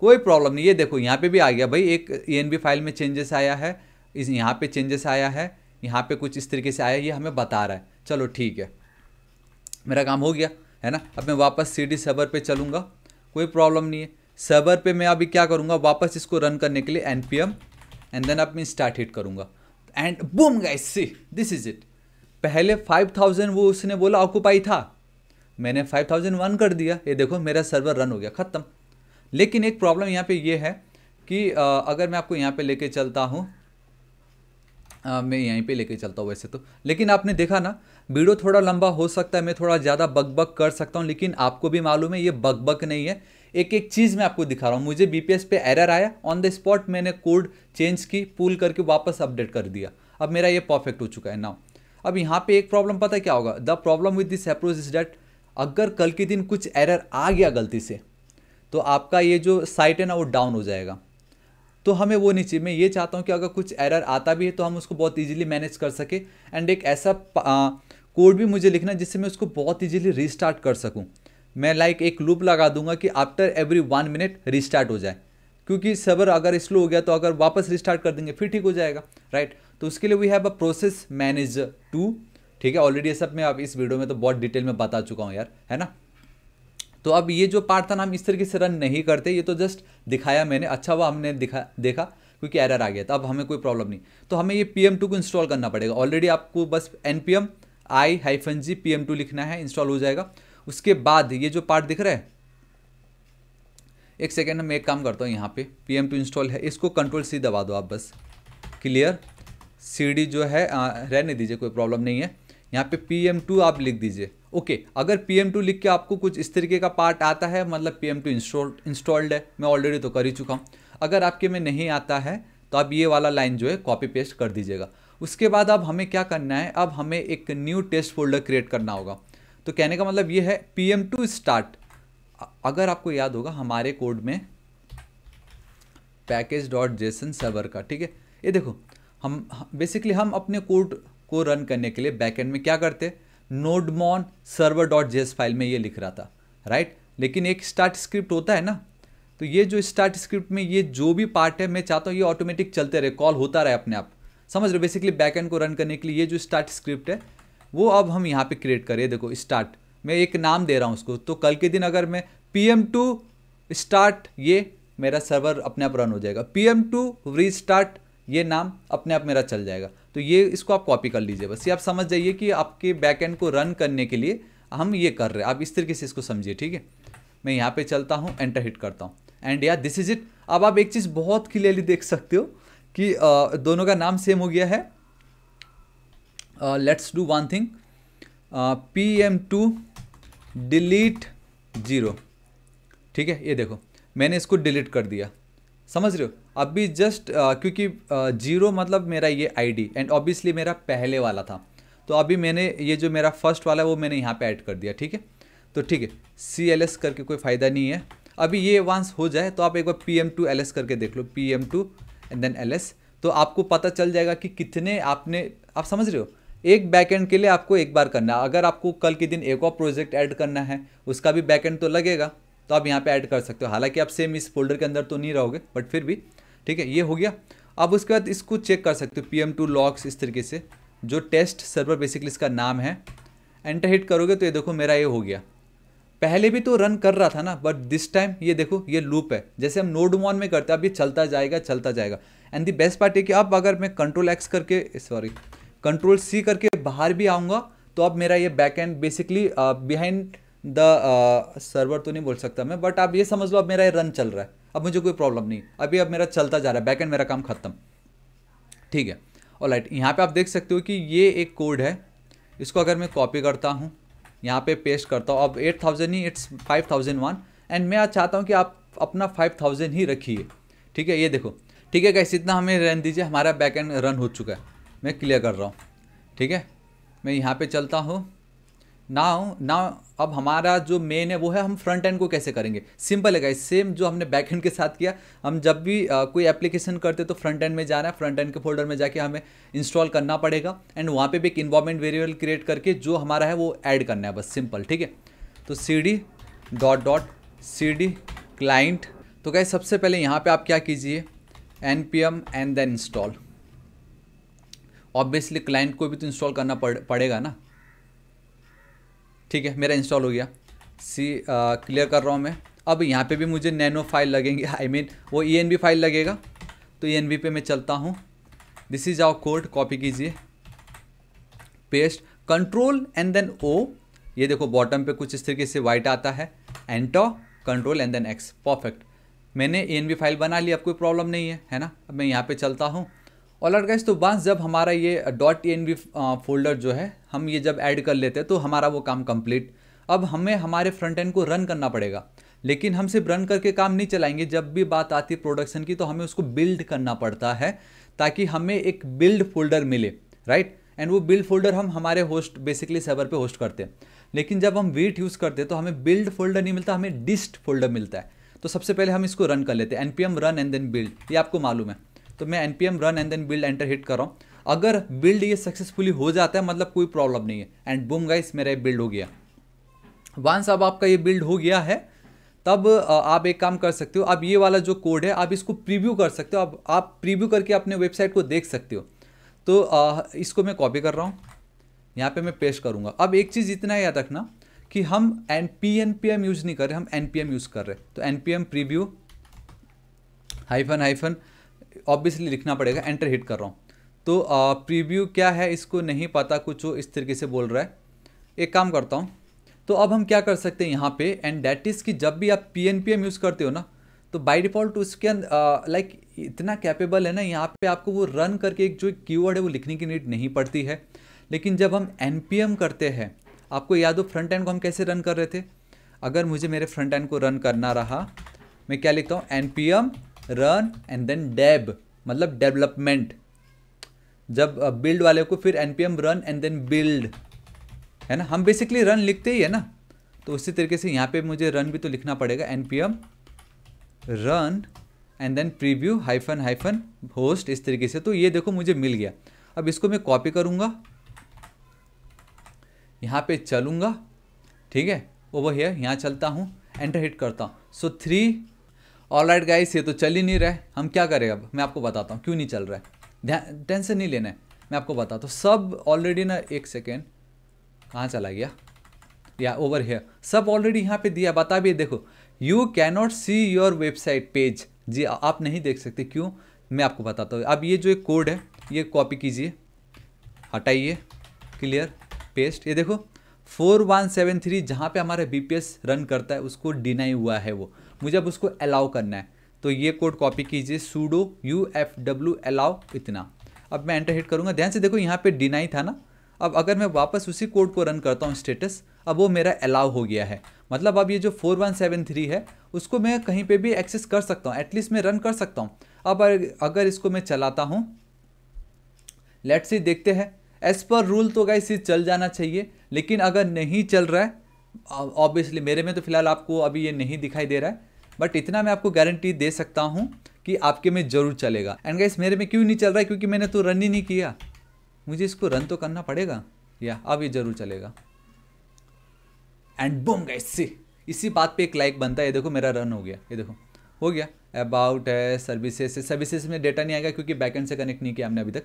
A: कोई प्रॉब्लम नहीं ये देखो यहाँ पे भी आ गया भाई एक ई e फाइल में चेंजेस आया है इस यहाँ पे चेंजेस आया है यहाँ पे कुछ इस तरीके से आया ये हमें बता रहा है चलो ठीक है मेरा काम हो गया है ना अब मैं वापस सी डी सर्वर पर चलूँगा कोई प्रॉब्लम नहीं है सर्वर पे मैं अभी क्या करूँगा वापस इसको रन करने के लिए N P M and then अब मैं स्टार्ट हिट करूँगा and boom guys see this is it पहले फाइव थाउजेंड वो उसने बोला ऑक्यूपाई था मैंने फाइव थाउजेंड वन कर दिया ये देखो मेरा सर्वर रन हो गया ख़त्म लेकिन एक प्रॉब्लम यहाँ पे ये है कि आ, अगर मैं आपको यहाँ पे लेके चलता हूँ मैं यहीं पे लेके चलता हूँ वैसे तो लेकिन आपने देखा ना वीडियो थोड़ा लंबा हो सकता है मैं थोड़ा ज़्यादा बकबक कर सकता हूँ लेकिन आपको भी मालूम है ये बकबक नहीं है एक एक चीज़ मैं आपको दिखा रहा हूँ मुझे बीपीएस पे एरर आया ऑन द स्पॉट मैंने कोड चेंज की पुल करके वापस अपडेट कर दिया अब मेरा ये परफेक्ट हो चुका है नाउ अब यहाँ पे एक प्रॉब्लम पता क्या होगा the problem with this approach is that अगर कल के दिन कुछ एरर आ गया गलती से तो आपका ये जो साइट है ना वो डाउन हो जाएगा तो हमें वो नहीं चाहिए मैं ये चाहता हूँ कि अगर कुछ एरर आता भी है तो हम उसको बहुत ईजिली मैनेज कर सके एंड एक ऐसा कोड भी मुझे लिखना जिससे मैं उसको बहुत ईजिली रिस्टार्ट कर सकूँ मैं लाइक एक लूप लगा दूंगा कि after every one minute restart हो जाए क्योंकि सर्वर अगर स्लो हो गया तो अगर वापस रिस्टार्ट कर देंगे फिर ठीक हो जाएगा राइट तो उसके लिए we have a process manager too ठीक है ऑलरेडी सब मैं आप इस वीडियो में तो बहुत डिटेल में बता चुका हूँ यार है ना तो अब ये जो पार्ट था ना हम इस तरीके से रन नहीं करते ये तो जस्ट दिखाया मैंने अच्छा हुआ हमने दिखा देखा क्योंकि एरर आ गया था अब हमें कोई प्रॉब्लम नहीं तो हमें ये पी एम टू को इंस्टॉल करना पड़ेगा ऑलरेडी आपको बस N P M I hyphen G P M two लिखना है इंस्टॉल हो जाएगा उसके बाद ये जो पार्ट दिख रहा है एक सेकेंड मैं एक काम करता हूँ यहाँ पे पी एम टू इंस्टॉल है इसको कंट्रोल सी दबा दो आप बस क्लियर सी जो है आ, रहने दीजिए कोई प्रॉब्लम नहीं है यहाँ पे पी एम टू आप लिख दीजिए ओके अगर पी एम टू लिख के आपको कुछ इस तरीके का पार्ट आता है मतलब P M two install installed है मैं ऑलरेडी तो कर ही चुका हूँ अगर आपके में नहीं आता है तो आप ये वाला लाइन जो है कॉपी पेस्ट कर दीजिएगा उसके बाद अब हमें क्या करना है अब हमें एक न्यू टेस्ट फोल्डर क्रिएट करना होगा तो कहने का मतलब ये है पी एम टू स्टार्ट अगर आपको याद होगा हमारे कोड में पैकेज डॉट जेसन सर्वर का ठीक है ये देखो हम बेसिकली हम अपने कोड को रन करने के लिए बैकएंड में क्या करते nodemon server dot JS file में ये लिख रहा था राइट लेकिन एक स्टार्ट स्क्रिप्ट होता है ना तो ये जो स्टार्ट स्क्रिप्ट में ये जो भी पार्ट है मैं चाहता हूँ ये ऑटोमेटिक चलते रहे कॉल होता रहे अपने आप समझ रहे बेसिकली बैकएंड को रन करने के लिए ये जो स्टार्ट स्क्रिप्ट है वो अब हम यहाँ पे क्रिएट करिए देखो स्टार्ट मैं एक नाम दे रहा हूँ उसको तो कल के दिन अगर मैं पी एम टू स्टार्ट ये मेरा सर्वर अपने आप रन हो जाएगा P M two restart ये नाम अपने आप मेरा चल जाएगा तो ये इसको आप कॉपी कर लीजिए बस ये आप समझ जाइए कि आपके बैकएंड को रन करने के लिए हम ये कर रहे हैं आप इस तरीके से इसको समझिए ठीक है मैं यहाँ पे चलता हूँ एंटर हिट करता हूँ and yeah this is it अब आप एक चीज़ बहुत क्लियरली देख सकते हो कि दोनों का नाम सेम हो गया है let's do one thing P M two delete zero ठीक है ये देखो मैंने इसको डिलीट कर दिया समझ रहे हो अभी जस्ट uh, क्योंकि जीरो uh, मतलब मेरा ये आईडी एंड ऑब्वियसली मेरा पहले वाला था तो अभी मैंने ये जो मेरा फर्स्ट वाला है वो मैंने यहाँ पे ऐड कर दिया ठीक है तो ठीक है सी एल एस करके कोई फ़ायदा नहीं है अभी ये वांस हो जाए तो आप एक बार P M two L S करके देख लो P M two and then L S तो आपको पता चल जाएगा कि कितने आपने आप समझ रहे हो एक बैकएंड के लिए आपको एक बार करना है अगर आपको कल के दिन एक और प्रोजेक्ट ऐड करना है उसका भी बैकएंड तो लगेगा तो आप यहाँ पे ऐड कर सकते हो हालांकि आप सेम इस फोल्डर के अंदर तो नहीं रहोगे बट फिर भी ठीक है ये हो गया अब उसके बाद इसको चेक कर सकते हो पी एम टू लॉक्स इस तरीके से जो टेस्ट सर्वर बेसिकली इसका नाम है एंटर हिट करोगे तो ये देखो मेरा ये हो गया पहले भी तो रन कर रहा था ना बट दिस टाइम ये देखो ये लूप है जैसे हम नोड वन में करते हैं अब ये चलता जाएगा चलता जाएगा एंड दी बेस्ट पार्ट ये कि अब अगर मैं कंट्रोल एक्स करके सॉरी कंट्रोल सी करके बाहर भी आऊँगा तो अब मेरा ये back end basically behind the server तो नहीं बोल सकता मैं बट आप ये समझ लो अब मेरा ये रन चल रहा है अब मुझे कोई प्रॉब्लम नहीं अभी अब मेरा चलता जा रहा है बैक एंड मेरा काम खत्म ठीक है और राइट यहाँ पर आप देख सकते हो कि ये एक कोड है इसको अगर मैं कॉपी करता हूँ यहाँ पे पेस्ट करता हूँ अब एट थाउजेंड ही it's five thousand one and मैं आज चाहता हूँ कि आप अपना फाइव थाउजेंड ही रखिए ठीक है ये देखो ठीक है कैसे इतना हमें रन दीजिए हमारा बैक एंड रन हो चुका है मैं क्लियर कर रहा हूँ ठीक है मैं यहाँ पे चलता हूँ नाउ नाउ अब हमारा जो मेन है वो है हम फ्रंट एंड को कैसे करेंगे सिंपल है गाइस सेम जो हमने बैक एंड के साथ किया हम जब भी आ, कोई एप्लीकेशन करते तो फ्रंट एंड में जाना है फ्रंट एंड के फोल्डर में जाके हमें इंस्टॉल करना पड़ेगा एंड वहाँ पे भी एक इन्वॉर्मेंट वेरिएबल क्रिएट करके जो हमारा है वो ऐड करना है बस सिंपल ठीक है तो C D dot dot C D client तो गाइस सबसे पहले यहाँ पर आप क्या कीजिए N P M and then install obviously client को भी तो इंस्टॉल करना पड़ पड़ेगा ना ठीक है मेरा इंस्टॉल हो गया सी क्लियर कर रहा हूँ मैं अब यहाँ पे भी मुझे नैनो फाइल लगेंगे आई <laughs> I मीन mean, वो ई e फाइल लगेगा तो ई e पे मैं चलता हूँ this is our code copy कीजिए paste control and then O ये देखो बॉटम पे कुछ इस तरीके से वाइट आता है एंटो control and then X perfect मैंने बी e फाइल बना ली अब कोई प्रॉब्लम नहीं है है ना अब मैं यहाँ पे चलता हूँ ऑलराइट गाइस तो बस जब हमारा ये डॉट बी फोल्डर जो है हम ये जब ऐड कर लेते हैं तो हमारा वो काम कंप्लीट अब हमें हमारे फ्रंट एंड को रन करना पड़ेगा लेकिन हम सिर्फ रन करके काम नहीं चलाएंगे जब भी बात आती है प्रोडक्शन की तो हमें उसको बिल्ड करना पड़ता है ताकि हमें एक बिल्ड फोल्डर मिले राइट एंड वो बिल्ड फोल्डर हम हमारे होस्ट बेसिकली सर्वर पे होस्ट करते हैं लेकिन जब हम वीट यूज़ करते हैं तो हमें बिल्ड फोल्डर नहीं मिलता हमें डिस्ट फोल्डर मिलता है तो सबसे पहले हम इसको रन कर लेते हैं N P run and then build ये आपको मालूम है तो मैं N run and then build enter hit कर रहा हूँ अगर बिल्ड ये सक्सेसफुली हो जाता है मतलब कोई प्रॉब्लम नहीं है एंड बुम गाइस मेरा ये बिल्ड हो गया वंस अब आपका ये बिल्ड हो गया है तब आप एक काम कर सकते हो अब ये वाला जो कोड है आप इसको प्रीव्यू कर सकते हो अब आप प्रीव्यू करके अपने वेबसाइट को देख सकते हो तो इसको मैं कॉपी कर रहा हूँ यहाँ पे मैं पेश करूँगा अब एक चीज़ इतना याद रखना कि हम N P N P M use नहीं कर रहे हम एन पी एम यूज़ कर रहे तो N P M preview hyphen hyphen obviously लिखना पड़ेगा एंटर हिट कर रहा हूँ तो प्रीव्यू क्या है इसको नहीं पता कुछ वो इस तरीके से बोल रहा है एक काम करता हूँ तो अब हम क्या कर सकते हैं यहाँ पे एंड डैट इज़ कि जब भी आप P N P M use करते हो ना तो बाई डिफ़ॉल्ट उसके अंदर लाइक इतना कैपेबल है ना यहाँ पे आपको वो रन करके एक जो वर्ड है वो लिखने की नीड नहीं पड़ती है लेकिन जब हम एन पी एम करते हैं आपको याद हो फ्रंट एंड को हम कैसे रन कर रहे थे अगर मुझे मेरे फ्रंट एंड को रन करना रहा मैं क्या लिखता हूँ N P M run and then dev मतलब डेवलपमेंट जब बिल्ड वाले को फिर N P M run and then build है ना हम बेसिकली रन लिखते ही है ना तो उसी तरीके से यहाँ पे मुझे रन भी तो लिखना पड़ेगा N P M run and then preview hyphen hyphen host इस तरीके से तो ये देखो मुझे मिल गया अब इसको मैं कॉपी करूँगा यहाँ पे चलूँगा ठीक है ओवर हेयर यहाँ चलता हूँ एंटर हिट करता हूँ so three all right guys ये तो चल ही नहीं रहा है हम क्या करें अब मैं आपको बताता हूँ क्यों नहीं चल रहा है ध्यान टेंशन नहीं लेना है मैं आपको बताता हूँ सब ऑलरेडी ना एक सेकेंड कहाँ चला गया या ओवर हेयर सब ऑलरेडी यहाँ पे दिया बता भी देखो you cannot see your website page जी आप नहीं देख सकते क्यों मैं आपको बताता हूँ अब ये जो एक कोड है ये कॉपी कीजिए हटाइए क्लियर पेस्ट ये देखो फोर वन सेवन थ्री जहाँ पर हमारा बी रन करता है उसको डिनाई हुआ है वो मुझे अब उसको अलाउ करना है तो ये कोड कॉपी कीजिए sudo U F W allow इतना अब मैं एंटर हिट करूँगा ध्यान से देखो यहाँ पे डिनाई था ना अब अगर मैं वापस उसी कोड को रन करता हूँ स्टेटस अब वो मेरा अलाउ हो गया है मतलब अब ये जो 4173 है उसको मैं कहीं पे भी एक्सेस कर सकता हूँ एटलीस्ट मैं रन कर सकता हूँ अब अगर इसको मैं चलाता हूँ लेट्स ही देखते हैं एज पर रूल तो गाइस सी चल जाना चाहिए लेकिन अगर नहीं चल रहा है ऑब्वियसली मेरे में तो फिलहाल आपको अभी ये नहीं दिखाई दे रहा है बट इतना मैं आपको गारंटी दे सकता हूँ कि आपके में ज़रूर चलेगा एंड गाइस मेरे में क्यों नहीं चल रहा है क्योंकि मैंने तो रन ही नहीं किया मुझे इसको रन तो करना पड़ेगा या अब ये ज़रूर चलेगा एंड बुम गाइस सी इसी बात पे एक लाइक बनता है ये देखो मेरा रन हो गया ये देखो हो गया अबाउट है सर्विसेज सर्विसेज में डेटा नहीं आएगा क्योंकि बैकेंड से कनेक्ट नहीं किया हमने अभी तक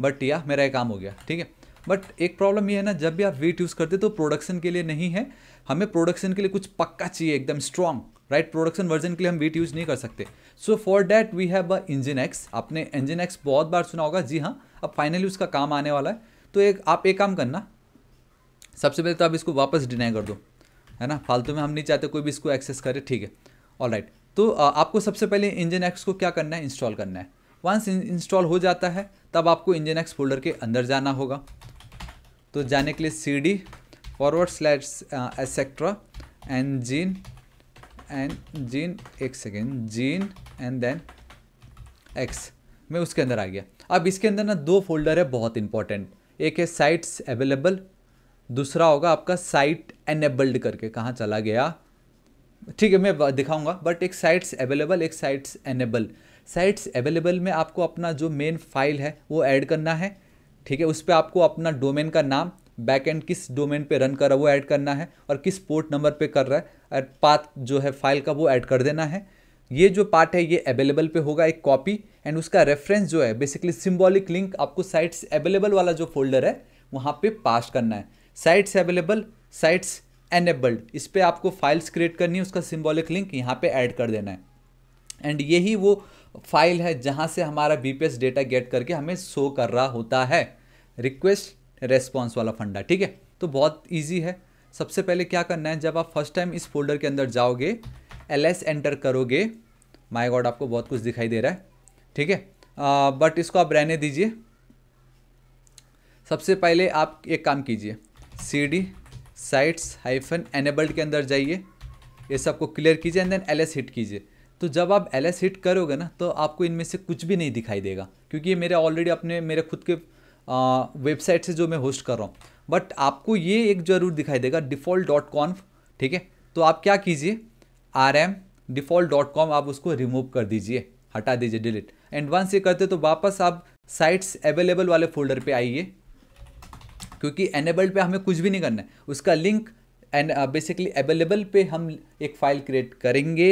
A: बट या मेरा ये काम हो गया ठीक है बट एक प्रॉब्लम ये है ना जब भी आप वेट यूज़ करते तो प्रोडक्शन के लिए नहीं है हमें प्रोडक्शन के लिए कुछ पक्का चाहिए एकदम स्ट्रॉन्ग राइट प्रोडक्शन वर्जन के लिए हम वीट यूज नहीं कर सकते so for that we have a engine X आपने इंजन एक्स बहुत बार सुना होगा जी हाँ अब फाइनली उसका काम आने वाला है तो एक आप एक काम करना सबसे पहले तो आप इसको वापस डिनाई कर दो है ना फालतू में हम नहीं चाहते कोई भी इसको एक्सेस करे ठीक है ऑल राइट तो आपको सबसे पहले इंजन एक्स को क्या करना है इंस्टॉल करना है वंस इंस्टॉल हो जाता है तब आपको इंजन एक्स फोल्डर के अंदर जाना होगा तो जाने के लिए C D forward slash etcetera engine and जीन एक सेकेंड जीन एंड देन एक्स मैं उसके अंदर आ गया अब इसके अंदर ना दो फोल्डर है बहुत इंपॉर्टेंट एक है साइट्स अवेलेबल दूसरा होगा आपका साइट एनेबल्ड करके कहाँ चला गया ठीक है मैं दिखाऊंगा बट एक साइट्स अवेलेबल एक साइट्स एनेबल साइट्स अवेलेबल में आपको अपना जो मेन फाइल है वो ऐड करना है ठीक है उस पर आपको अपना डोमेन का नाम बैकएंड किस डोमेन पे रन कर रहा है वो ऐड करना है और किस पोर्ट नंबर पे कर रहा है और पाथ जो है फाइल का वो ऐड कर देना है ये जो पार्ट है ये अवेलेबल पे होगा एक कॉपी एंड उसका रेफरेंस जो है बेसिकली सिम्बॉलिक लिंक आपको साइट्स अवेलेबल वाला जो फोल्डर है वहाँ पर पास करना है साइट्स अवेलेबल साइट्स एनेबल्ड इस पर आपको फाइल्स क्रिएट करनी है उसका सिम्बॉलिक लिंक यहाँ पर ऐड कर देना है एंड यही वो फाइल है जहाँ से हमारा बी डेटा गेट करके हमें शो कर रहा होता है रिक्वेस्ट रेस्पॉन्स वाला फंडा ठीक है तो बहुत ईजी है सबसे पहले क्या करना है जब आप फर्स्ट टाइम इस फोल्डर के अंदर जाओगे एल एस एंटर करोगे माय गॉड आपको बहुत कुछ दिखाई दे रहा है ठीक है बट इसको आप रहने दीजिए सबसे पहले आप एक काम कीजिए C D sites hyphen enabled के अंदर जाइए ये सबको क्लियर कीजिए and then L S hit कीजिए तो जब आप एल एस हिट करोगे ना तो आपको इनमें से कुछ भी नहीं दिखाई देगा क्योंकि ये मेरे ऑलरेडी अपने मेरे खुद के वेबसाइट से जो मैं होस्ट कर रहा हूँ बट आपको ये एक ज़रूर दिखाई देगा डिफ़ॉल्ट डॉट कॉम ठीक है तो आप क्या कीजिए R M default dot com आप उसको रिमूव कर दीजिए हटा दीजिए डिलीट एंड वंस ये करते तो वापस आप साइट्स अवेलेबल वाले फोल्डर पे आइए क्योंकि एनेबल्ड पे हमें कुछ भी नहीं करना है उसका लिंक एंड बेसिकली अवेलेबल पे हम एक फ़ाइल क्रिएट करेंगे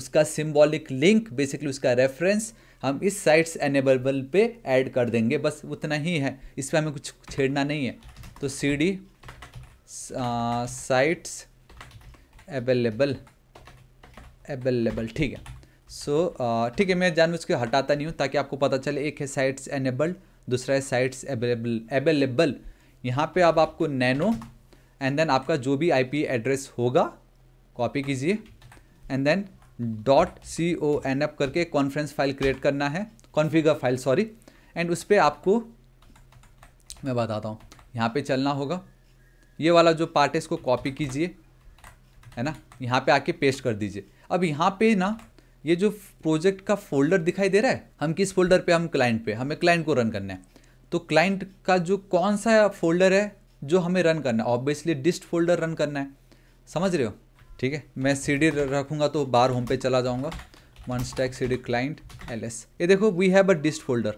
A: उसका सिम्बॉलिक लिंक बेसिकली उसका रेफरेंस हम इस साइट्स एनेबल पे ऐड कर देंगे बस उतना ही है इस पर हमें कुछ छेड़ना नहीं है तो C D sites available available ठीक है सो so, ठीक है मैं जानबूझ के हटाता नहीं हूँ ताकि आपको पता चले एक है साइट्स एनेबल्ड दूसरा है साइट्स अवेलेबल अवेलेबल यहाँ पे अब आपको नैनो एंड देन आपका जो भी आईपी एड्रेस होगा कॉपी कीजिए and then dot C O N F करके कॉन्फ्रेंस फाइल क्रिएट करना है कॉन्फ़िगर फाइल सॉरी एंड उस पर आपको मैं बताता हूँ यहाँ पे चलना होगा ये वाला जो पार्ट है इसको कॉपी कीजिए है ना यहाँ पे आके पेस्ट कर दीजिए अब यहाँ पे ना ये जो प्रोजेक्ट का फोल्डर दिखाई दे रहा है हम किस फोल्डर पे हम क्लाइंट पे हमें क्लाइंट को रन करना है तो क्लाइंट का जो कौन सा फोल्डर है जो हमें रन करना है ऑब्वियसली डिस्ट फोल्डर रन करना है समझ रहे हो ठीक है मैं सी डी रखूंगा तो बार होम पे चला जाऊँगा one stack C D client L S ये देखो we have a dist folder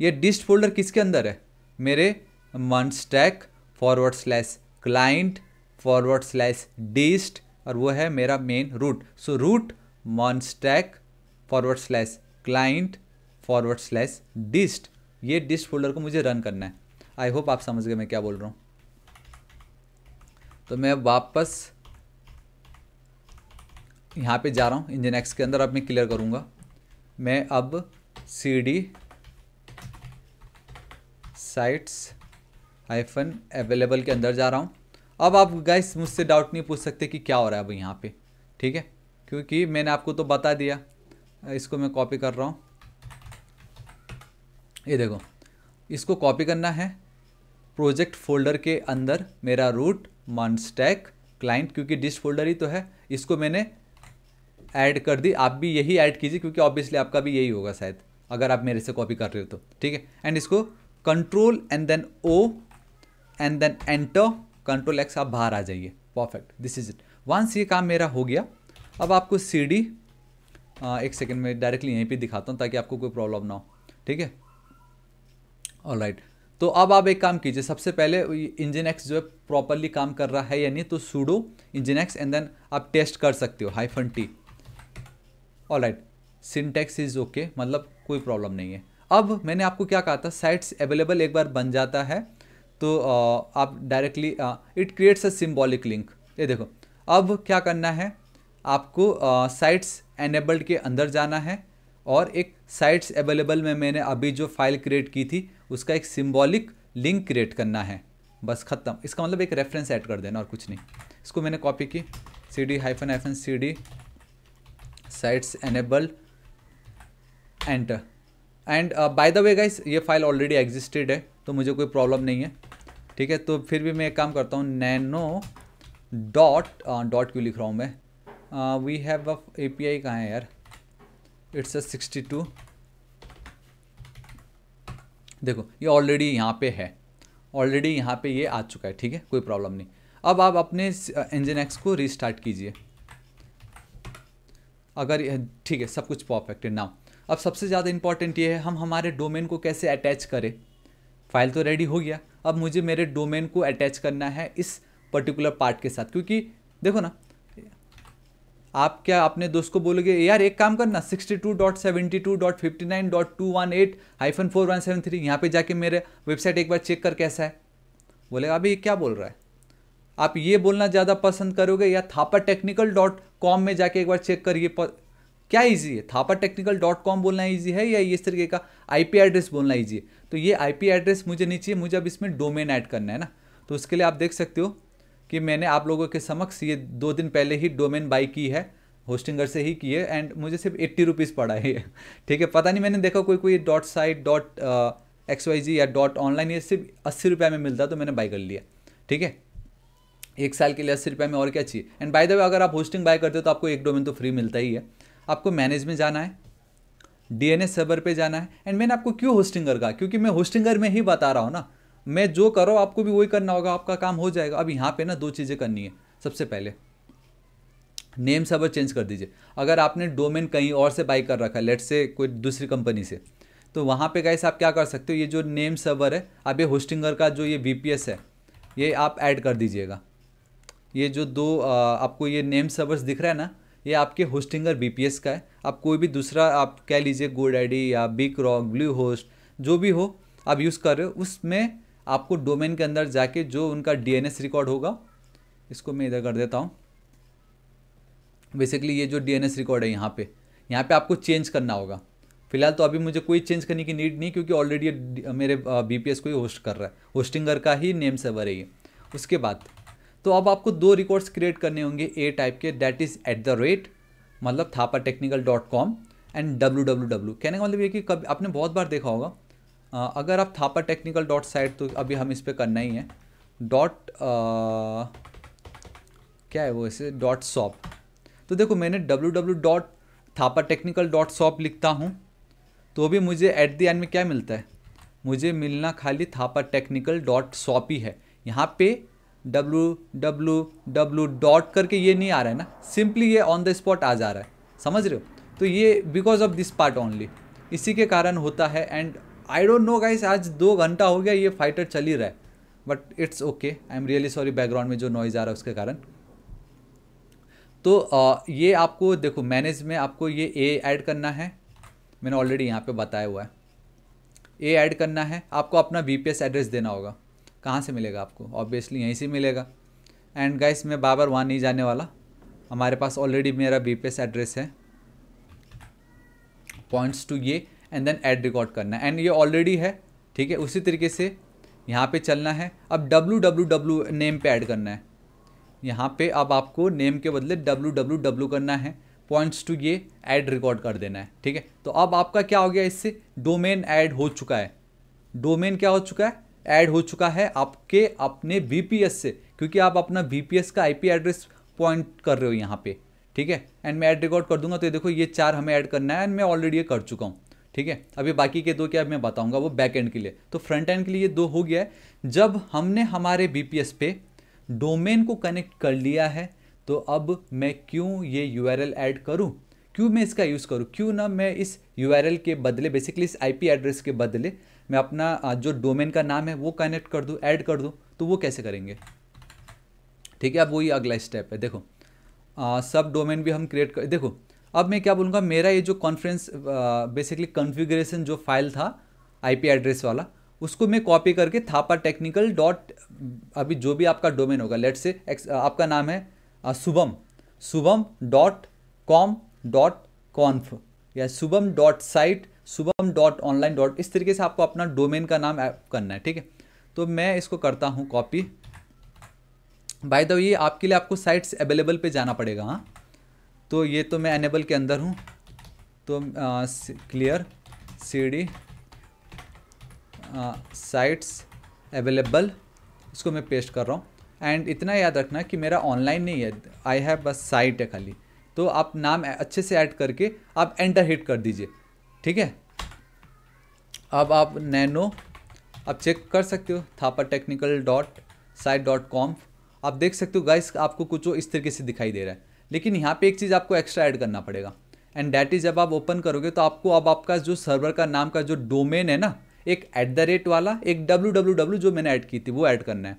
A: ये डिस्ट फोल्डर किसके अंदर है मेरे one stack forward slash client forward slash dist और वो है मेरा main root so root one stack forward slash client forward slash dist ये डिस्ट फोल्डर को मुझे रन करना है आई होप आप समझ गए मैं क्या बोल रहा हूँ तो मैं वापस यहाँ पे जा रहा हूँ इंजन एक्स के अंदर अब मैं क्लियर करूँगा मैं अब C D sites hyphen available के अंदर जा रहा हूँ अब आप गाइस मुझसे डाउट नहीं पूछ सकते कि क्या हो रहा है अब यहाँ पे ठीक है क्योंकि मैंने आपको तो बता दिया इसको मैं कॉपी कर रहा हूँ ये देखो इसको कॉपी करना है प्रोजेक्ट फोल्डर के अंदर मेरा रूट मनस्टैक क्लाइंट क्योंकि डिश फोल्डर ही तो है इसको मैंने ऐड कर दी आप भी यही ऐड कीजिए क्योंकि ऑब्वियसली आपका भी यही होगा शायद अगर आप मेरे से कॉपी कर रहे हो तो ठीक है एंड इसको control and then O and then enter control X आप बाहर आ जाइए perfect this is it once ये काम मेरा हो गया अब आपको सी डी एक सेकेंड में डायरेक्टली यहीं पे दिखाता हूँ ताकि आपको कोई प्रॉब्लम ना हो ठीक है ऑल राइट तो अब आप एक काम कीजिए सबसे पहले इंजन एक्स जो है प्रॉपरली काम कर रहा है या नहीं तो sudo engine X and then आप टेस्ट कर सकते हो hyphen T all right syntax is okay मतलब कोई प्रॉब्लम नहीं है अब मैंने आपको क्या कहा था साइट्स अवेलेबल एक बार बन जाता है तो uh, आप directly it creates a symbolic link ये देखो अब क्या करना है आपको साइट्स uh, एनेबल्ड के अंदर जाना है और एक साइट्स अवेलेबल में मैंने अभी जो फाइल क्रिएट की थी उसका एक सिम्बॉलिक लिंक क्रिएट करना है बस ख़त्म इसका मतलब एक रेफरेंस ऐड कर देना और कुछ नहीं इसको मैंने कॉपी की C D hyphen hyphen C D sites enable enter and by the way guys ये फाइल ऑलरेडी एग्जिस्टेड है तो मुझे कोई प्रॉब्लम नहीं है ठीक है तो फिर भी मैं एक काम करता हूँ नैनो डॉट डॉट क्यों लिख रहा हूँ मैं we have a A P I कहाँ है यार इट्स अ सिक्सटी टू देखो ये ऑलरेडी यहाँ पे है ऑलरेडी यहाँ पे ये आ चुका है ठीक है कोई प्रॉब्लम नहीं अब आप अपने इंजन uh, एक्स को रिस्टार्ट कीजिए अगर ठीक है सब कुछ परफेक्ट है नाउ अब सबसे ज़्यादा इंपॉर्टेंट ये है हम हमारे डोमेन को कैसे अटैच करें फाइल तो रेडी हो गया अब मुझे मेरे डोमेन को अटैच करना है इस पर्टिकुलर पार्ट के साथ क्योंकि देखो ना आप क्या अपने दोस्त को बोलोगे यार एक काम करना sixty two dot seventy two dot fifty nine dot two one eight hyphen four one seven three यहाँ पर जाके मेरे वेबसाइट एक बार चेक कर कैसा है बोलेगा अभी ये क्या बोल रहा है आप ये बोलना ज़्यादा पसंद करोगे या थापा टेक्निकल डॉट कॉम में जाके एक बार चेक करिए क्या ईजी है थापा टेक्निकल डॉट कॉम बोलना ईजी है या इस तरीके का आई एड्रेस बोलना ईजी है तो ये आई एड्रेस मुझे नहीं चाहिए मुझे अब इसमें डोमेन ऐड करना है ना तो उसके लिए आप देख सकते हो कि मैंने आप लोगों के समक्ष ये दो दिन पहले ही डोमेन बाई की है होस्टिंगर से ही की है एंड मुझे सिर्फ एट्टी रुपीज़ पड़ा है <laughs> ठीक है पता नहीं मैंने देखा कोई कोई dot site dot X Y Z या डॉट ऑनलाइन ये सिर्फ अस्सी रुपये में मिलता तो मैंने बाई कर लिया ठीक है एक साल के लिए अस्सी रुपये में और क्या चाहिए एंड बाय द वे अगर आप होस्टिंग बाय करते हो तो आपको एक डोमेन तो फ्री मिलता ही है आपको मैनेज में जाना है डी एन एस सर्वर पर जाना है एंड मैंने आपको क्यों होस्टिंगर कहा क्योंकि मैं होस्टिंगर में ही बता रहा हूँ ना मैं जो करो आपको भी वही करना होगा आपका काम हो जाएगा अब यहाँ पे ना दो चीज़ें करनी है सबसे पहले नेम सर्वर चेंज कर दीजिए अगर आपने डोमेन कहीं और से बाई कर रखा है लेट से कोई दूसरी कंपनी से तो वहाँ पे गैस आप क्या कर सकते हो ये जो नेम सर्वर है आप ये होस्टिंगर का जो ये वी है ये आप ऐड कर दीजिएगा ये जो दो आपको ये नेम सर्वर्स दिख रहा है ना ये आपके होस्टिंगर बी का है आप कोई भी दूसरा आप कह लीजिए गोड आई या बिग रॉक ब्लू होस्ट जो भी हो आप यूज़ कर रहे हो उसमें आपको डोमेन के अंदर जाके जो उनका डीएनएस रिकॉर्ड होगा इसको मैं इधर कर देता हूँ बेसिकली ये जो डीएनएस रिकॉर्ड है यहाँ पे यहाँ पे आपको चेंज करना होगा फिलहाल तो अभी मुझे कोई चेंज करने की नीड नहीं क्योंकि ऑलरेडी मेरे बी को ही होस्ट कर रहा है होस्टिंगर का ही नेम सेवर है ये उसके बाद तो अब आपको दो रिकॉर्ड्स क्रिएट करने होंगे ए टाइप के that is at the rate मतलब Thapa technical dot com and W W W कहने का मतलब ये कि कभी आपने बहुत बार देखा होगा अगर आप थापा टेक्निकल डॉट साइट तो अभी हम इस पर करना ही है डॉट क्या है वो इसे डॉट शॉप तो देखो मैंने W W dot Thapa technical dot shop लिखता हूँ तो भी मुझे एट द एंड में क्या मिलता है मुझे मिलना खाली थापा टेक्निकल डॉट शॉप ही है यहाँ पे डब्लू डब्लू डब्लू डॉट करके ये नहीं आ रहा है ना सिंपली ये ऑन द स्पॉट आ जा रहा है समझ रहे हो तो ये because of this part only इसी के कारण होता है and I don't know guys आज दो घंटा हो गया ये फाइटर चल ही रहा है but it's okay I am really sorry background में जो नॉइज़ आ रहा है उसके कारण तो आ, ये आपको देखो मैनेज में आपको ये ए ऐड करना है मैंने ऑलरेडी यहाँ पे बताया हुआ है ए ऐड करना है आपको अपना वी एड्रेस देना होगा कहाँ से मिलेगा आपको ऑब्वियसली यहीं से मिलेगा एंड गाइस मैं बाबर वहाँ नहीं जाने वाला हमारे पास ऑलरेडी मेरा बी एड्रेस है पॉइंट्स टू ये एंड देन एड रिकॉर्ड करना है एंड ये ऑलरेडी है ठीक है उसी तरीके से यहाँ पे चलना है अब डब्लू डब्लू डब्लू नेम पे ऐड करना है यहाँ पे अब आपको नेम के बदले डब्लू डब्लू डब्लू करना है पॉइंट्स टू ये ऐड रिकॉर्ड कर देना है ठीक है तो अब आपका क्या हो गया इससे डोमेन ऐड हो चुका है डोमेन क्या हो चुका है ऐड हो चुका है आपके अपने बीपीएस से क्योंकि आप अपना बीपीएस का आई एड्रेस पॉइंट कर रहे हो यहाँ पे ठीक है एंड मैं ऐड रिकॉर्ड कर दूंगा तो ये देखो ये चार हमें ऐड करना है एंड मैं ऑलरेडी ये कर चुका हूँ ठीक है अभी बाकी के दो क्या मैं बताऊंगा वो बैक एंड के लिए तो फ्रंट एंड के लिए ये दो हो गया है जब हमने हमारे बी पे डोमेन को कनेक्ट कर लिया है तो अब मैं क्यों ये यू ऐड करूँ क्यों मैं इसका यूज़ करूँ क्यों ना मैं इस यू के बदले बेसिकली इस आई एड्रेस के बदले मैं अपना जो डोमेन का नाम है वो कनेक्ट कर दूँ ऐड कर दूँ तो वो कैसे करेंगे ठीक है अब वही अगला स्टेप है देखो आ, सब डोमेन भी हम क्रिएट कर देखो अब मैं क्या बोलूँगा मेरा ये जो कॉन्फ्रेंस बेसिकली कॉन्फ़िगरेशन जो फाइल था आईपी एड्रेस वाला उसको मैं कॉपी करके थापा टेक्निकल डॉट अभी जो भी आपका डोमेन होगा लेट से आपका नाम है Shubham Shubham dot com dot conf या Shubham dot site Shubham dot online dot इस तरीके से आपको अपना डोमेन का नाम करना है ठीक है तो मैं इसको करता हूँ कॉपी बाय द ये आपके लिए आपको साइट्स अवेलेबल पे जाना पड़ेगा हाँ तो ये तो मैं एनेबल के अंदर हूँ तो clear C D sites available इसको मैं पेस्ट कर रहा हूँ एंड इतना याद रखना कि मेरा ऑनलाइन नहीं है आई हैव बस साइट है खाली तो आप नाम अच्छे से ऐड करके आप एंटर हिट कर दीजिए ठीक है अब आप नैनो आप चेक कर सकते हो Thapa technical dot site dot com आप देख सकते हो गाइस आपको कुछ इस तरीके से दिखाई दे रहा है लेकिन यहाँ पे एक चीज़ आपको एक्स्ट्रा ऐड करना पड़ेगा एंड डैट इज जब आप ओपन करोगे तो आपको अब आपका जो सर्वर का नाम का जो डोमेन है ना एक ऐट द रेट वाला एक डब्ल्यू डब्ल्यू डब्ल्यू जो मैंने ऐड की थी वो ऐड करना है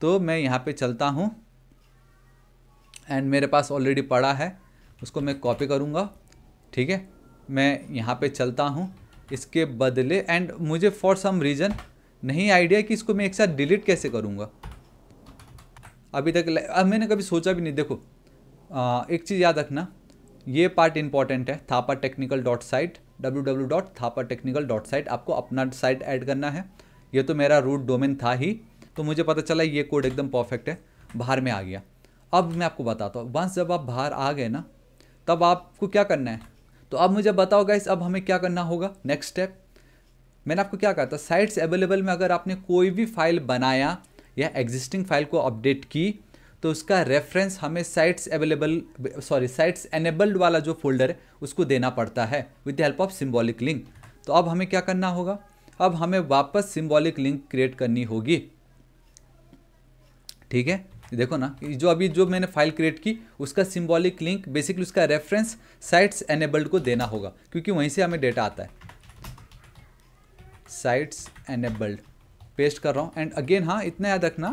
A: तो मैं यहाँ पे चलता हूँ एंड मेरे पास ऑलरेडी पड़ा है उसको मैं कॉपी करूँगा ठीक है मैं यहाँ पे चलता हूँ इसके बदले एंड मुझे फॉर सम रीज़न नहीं आइडिया कि इसको मैं एक साथ डिलीट कैसे करूँगा अभी तक अब मैंने कभी सोचा भी नहीं देखो आ, एक चीज़ याद रखना ये पार्ट इंपॉर्टेंट है Thapa technical dot site W W dot Thapa technical dot site आपको अपना साइट ऐड करना है ये तो मेरा रूट डोमेन था ही तो मुझे पता चला ये कोड एकदम परफेक्ट है बाहर में आ गया अब मैं आपको बताता हूँ वंस जब आप बाहर आ गए ना तब आपको क्या करना है तो अब मुझे बताओ गाइस अब हमें क्या करना होगा नेक्स्ट स्टेप मैंने आपको क्या कहा था साइट्स अवेलेबल में अगर आपने कोई भी फाइल बनाया या एग्जिस्टिंग फाइल को अपडेट की तो उसका रेफरेंस हमें sites available sorry sites enabled वाला जो फोल्डर है उसको देना पड़ता है with the help of symbolic link तो अब हमें क्या करना होगा अब हमें वापस सिम्बॉलिक लिंक क्रिएट करनी होगी ठीक है देखो ना जो अभी जो मैंने फाइल क्रिएट की उसका सिम्बॉलिक लिंक बेसिकली उसका रेफरेंस साइट्स एनेबल्ड को देना होगा क्योंकि वहीं से हमें डेटा आता है साइट्स एनेबल्ड पेस्ट कर रहा हूँ एंड अगेन हाँ इतना याद रखना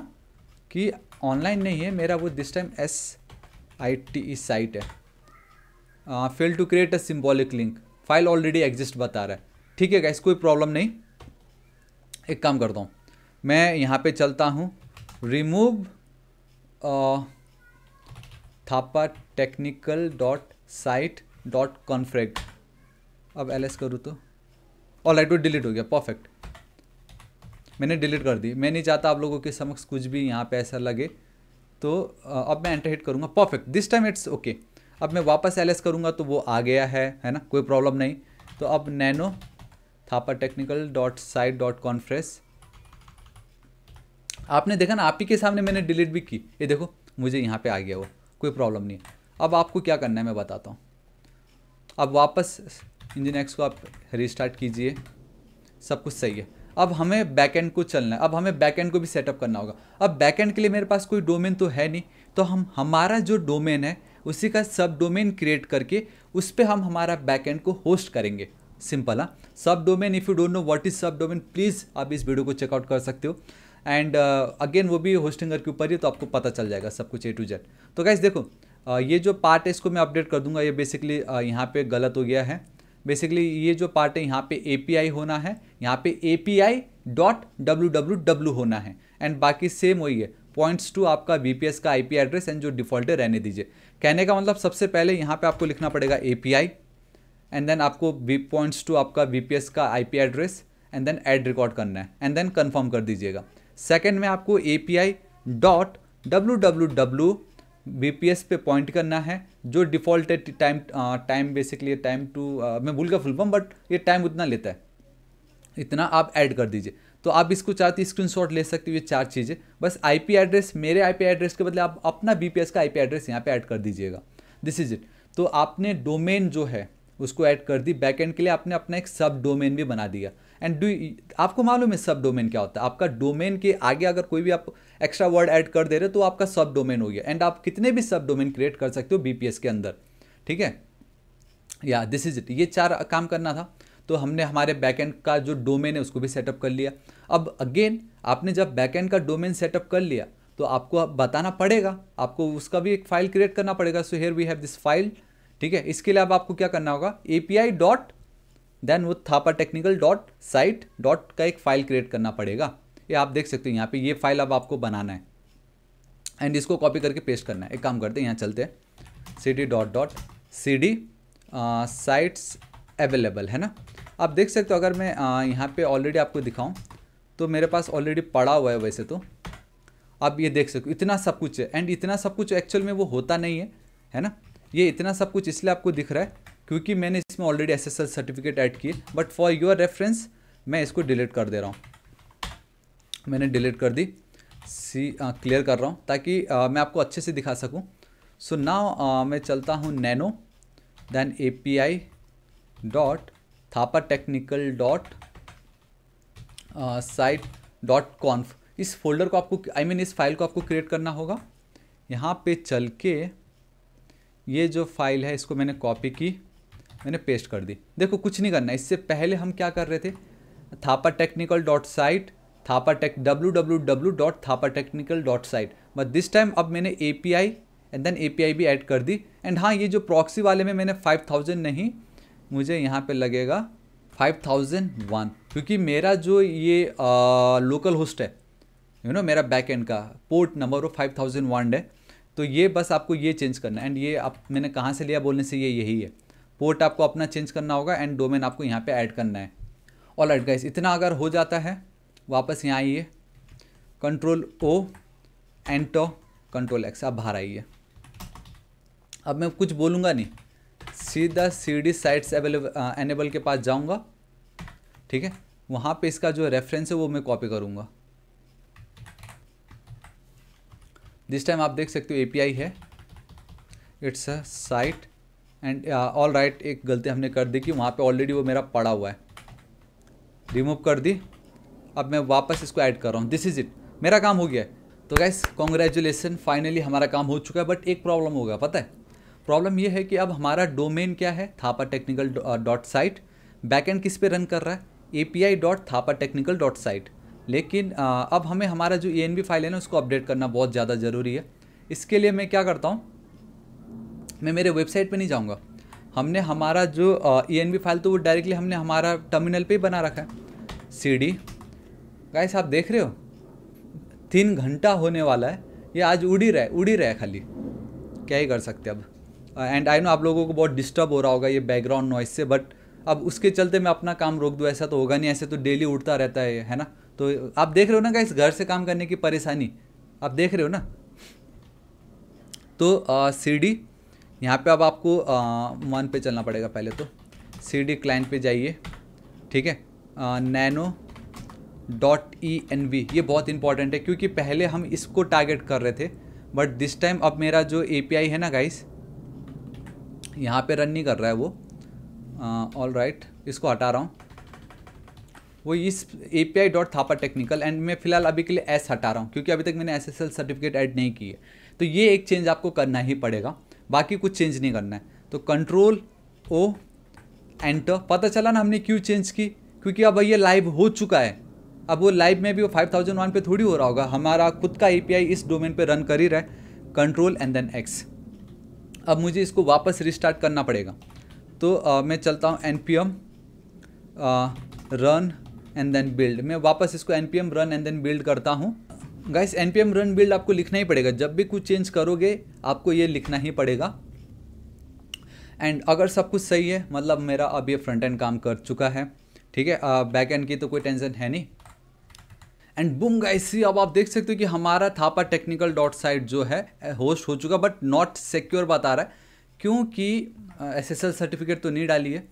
A: कि ऑनलाइन नहीं है मेरा वो this time S I T E site है fail to create a symbolic link file already exist बता रहा है ठीक है गाइस कोई प्रॉब्लम नहीं एक काम करता हूँ मैं यहाँ पे चलता हूँ remove Thapa technical dot site dot conf अब एल एस करूँ तो और लाइट डिलीट हो गया परफेक्ट मैंने डिलीट कर दी मैं नहीं चाहता आप लोगों के समक्ष कुछ भी यहाँ पे ऐसा लगे तो अब मैं एंटर हिट करूँगा perfect this time it's okay अब मैं वापस एल एस करूँगा तो वो आ गया है है ना कोई प्रॉब्लम नहीं तो अब nano Thapa technical dot site dot conference आपने देखा ना आप ही के सामने मैंने डिलीट भी की ये देखो मुझे यहाँ पे आ गया वो कोई प्रॉब्लम नहीं अब आपको क्या करना है मैं बताता हूँ अब वापस इंजन एक्स को आप रिस्टार्ट कीजिए सब कुछ सही है अब हमें बैकएंड को चलना है अब हमें बैकएंड को भी सेटअप करना होगा अब बैकएंड के लिए मेरे पास कोई डोमेन तो है नहीं तो हम हमारा जो डोमेन है उसी का सब डोमेन क्रिएट करके उस पर हम हमारा बैकएंड को होस्ट करेंगे सिंपल हाँ sub domain if you don't know what is sub domain please आप इस वीडियो को चेकआउट कर सकते हो एंड अगेन uh, वो भी होस्टिंगर के ऊपर ही तो आपको पता चल जाएगा सब कुछ ए टू जेड तो गैस देखो uh, ये जो पार्ट है इसको मैं अपडेट कर दूंगा ये बेसिकली uh, यहाँ पे गलत हो गया है बेसिकली ये जो पार्ट है यहाँ पे ए होना है यहाँ पे ए डॉट डब्ल्यू होना है एंड बाकी सेम वही है पॉइंट्स टू आपका वी का आई एड्रेस एंड जो डिफॉल्ट है रहने दीजिए कहने का मतलब सबसे पहले यहाँ पे आपको लिखना पड़ेगा ए एंड देन आपको वी पॉइंट्स टू आपका वी का I address and then add record करना है एंड देन कन्फर्म कर दीजिएगा सेकेंड में आपको A P I dot W W W B P S पे पॉइंट करना है जो डिफ़ॉल्ट है time time basically time to मैं भूल गया फुल फॉर्म बट ये टाइम उतना लेता है इतना आप ऐड कर दीजिए तो आप इसको चाहते शॉट ले सकते हो ये चार चीज़ें बस आईपी एड्रेस मेरे आईपी एड्रेस के बदले आप अपना बीपीएस का आईपी एड्रेस यहाँ पे ऐड कर दीजिएगा दिस इज इट तो आपने डोमेन जो है उसको ऐड कर दी बैकएंड के लिए आपने अपना एक सब डोमेन भी बना दिया एंड डू आपको मालूम है सब डोमेन क्या होता है आपका डोमेन के आगे अगर कोई भी आप एक्स्ट्रा वर्ड ऐड कर दे रहे हो तो आपका सब डोमेन हो गया एंड आप कितने भी सब डोमेन क्रिएट कर सकते हो बीपीएस के अंदर ठीक है या दिस इज इट ये चार काम करना था तो हमने हमारे बैकएंड का जो डोमेन है उसको भी सेटअप कर लिया अब अगेन आपने जब बैकएंड का डोमेन सेटअप कर लिया तो आपको बताना पड़ेगा आपको उसका भी एक फाइल क्रिएट करना पड़ेगा so here we have this file ठीक है इसके लिए अब आपको क्या करना होगा A P I dot then वो Thapa technical dot site dot का एक फाइल क्रिएट करना पड़ेगा ये आप देख सकते हो यहाँ पे ये फाइल अब आपको बनाना है एंड इसको कॉपी करके पेस्ट करना है एक काम करते हैं यहाँ चलते हैं C D dot dot C D sites available है ना आप देख सकते हो अगर मैं uh, यहाँ पे ऑलरेडी आपको दिखाऊं तो मेरे पास ऑलरेडी पड़ा हुआ है वैसे तो आप ये देख सकते हो इतना सब कुछ है एंड इतना सब कुछ एक्चुअल में वो होता नहीं है है ना ये इतना सब कुछ इसलिए आपको दिख रहा है क्योंकि मैंने इसमें ऑलरेडी एस सर्टिफिकेट ऐड किए बट फॉर योर रेफरेंस मैं इसको डिलीट कर दे रहा हूँ मैंने डिलीट कर दी सी क्लियर कर रहा हूँ ताकि आ, मैं आपको अच्छे से दिखा सकूँ सो ना मैं चलता हूँ nano then A P I dot Thapa technical dot site dot conf इस फोल्डर को आपको आई I मीन mean, इस फाइल को आपको क्रिएट करना होगा यहाँ पे चल के ये जो फाइल है इसको मैंने कॉपी की मैंने पेस्ट कर दी देखो कुछ नहीं करना इससे पहले हम क्या कर रहे थे Thapa technical dot site Thapa tech W W W dot Thapa technical dot site but this time अब मैंने A P I and then A P I भी ऐड कर दी एंड हाँ ये जो प्रॉक्सी वाले में मैंने फाइव थाउजेंड नहीं मुझे यहाँ पर लगेगा फाइव थाउजेंड वन क्योंकि मेरा जो ये लोकल होस्ट है यू you नो know, मेरा बैक एंड का पोर्ट नंबर वो फाइव थाउजेंड वन है तो ये बस आपको ये चेंज करना है एंड ये आप मैंने कहाँ से लिया बोलने से ये यही है पोर्ट आपको अपना चेंज करना होगा एंड डोमेन आपको यहाँ पे ऐड करना है ऑल एट गाइस इतना अगर हो जाता है वापस यहाँ आइए control O enter control X आप बाहर आइए अब मैं कुछ बोलूँगा नहीं सीधा C D sites available enable के पास जाऊँगा ठीक है वहाँ पे इसका जो रेफरेंस है वो मैं कॉपी करूँगा दिस टाइम आप देख सकते हो एपीआई है it's a site and all right एक गलती हमने कर दी कि वहाँ पे ऑलरेडी वो मेरा पड़ा हुआ है रिमूव कर दी अब मैं वापस इसको ऐड कर रहा हूँ दिस इज़ इट मेरा काम हो गया है तो गैस कॉन्ग्रेचुलेसन फाइनली हमारा काम हो चुका है बट एक प्रॉब्लम होगा पता है प्रॉब्लम ये है कि अब हमारा डोमेन क्या है Thapa technical dot site backend किस पे रन कर रहा है A P I dot Thapa technical dot site लेकिन uh, अब हमें हमारा जो ई एन बी फाइल है ना उसको अपडेट करना बहुत ज़्यादा ज़रूरी है इसके लिए मैं क्या करता हूँ मैं मेरे वेबसाइट पे नहीं जाऊँगा हमने हमारा जो ई एन बी फाइल तो वो डायरेक्टली हमने हमारा टर्मिनल पे बना रखा है सी डी गाइस आप देख रहे हो तीन घंटा होने वाला है ये आज उड़ ही रहा है उड़ ही रहा है खाली क्या ही कर सकते अब एंड आई नो आप लोगों को बहुत डिस्टर्ब हो रहा होगा ये बैकग्राउंड नॉइस से बट अब उसके चलते मैं अपना काम रोक दूँ ऐसा तो होगा नहीं ऐसे तो डेली उठता रहता है है ना तो आप देख रहे हो ना गाइस घर से काम करने की परेशानी आप देख रहे हो ना तो सी डी यहाँ पे अब आपको वन पे चलना पड़ेगा पहले तो सी डी क्लाइंट पर जाइए ठीक है nano dot E N V ये बहुत इंपॉर्टेंट है क्योंकि पहले हम इसको टारगेट कर रहे थे बट दिस टाइम अब मेरा जो ए पी आई है ना गाइस यहाँ पे रन नहीं कर रहा है वो ऑल uh, राइट right, इसको हटा रहा हूँ वो इस A P I dot Thapa technical and मैं फिलहाल अभी के लिए एस हटा रहा हूँ क्योंकि अभी तक मैंने S S L certificate add नहीं की है तो ये एक चेंज आपको करना ही पड़ेगा बाकी कुछ चेंज नहीं करना है तो कंट्रोल ओ एंटर पता चला ना हमने क्यों चेंज की क्योंकि अब ये लाइव हो चुका है अब वो लाइव में भी वो फाइव थाउजेंड वन पर थोड़ी हो रहा होगा हमारा खुद का ए इस डोमेन पर रन कर ही रहा है कंट्रोल एंड देन एक्स अब मुझे इसको वापस रिस्टार्ट करना पड़ेगा तो आ, मैं चलता हूँ N P M run and then build मैं वापस इसको N P M run and then build करता हूँ guys N P M run build आपको लिखना ही पड़ेगा जब भी कुछ चेंज करोगे आपको ये लिखना ही पड़ेगा एंड अगर सब कुछ सही है मतलब मेरा अब ये फ्रंट एंड काम कर चुका है ठीक है बैक एंड की तो कोई टेंशन है नहीं एंड बुम गाइस अब आप देख सकते हो कि हमारा थापा टेक्निकल डॉट साइट जो है होस्ट हो चुका बट नॉट सिक्योर बता रहा है क्योंकि एस एस एल सर्टिफिकेट तो नहीं डाली है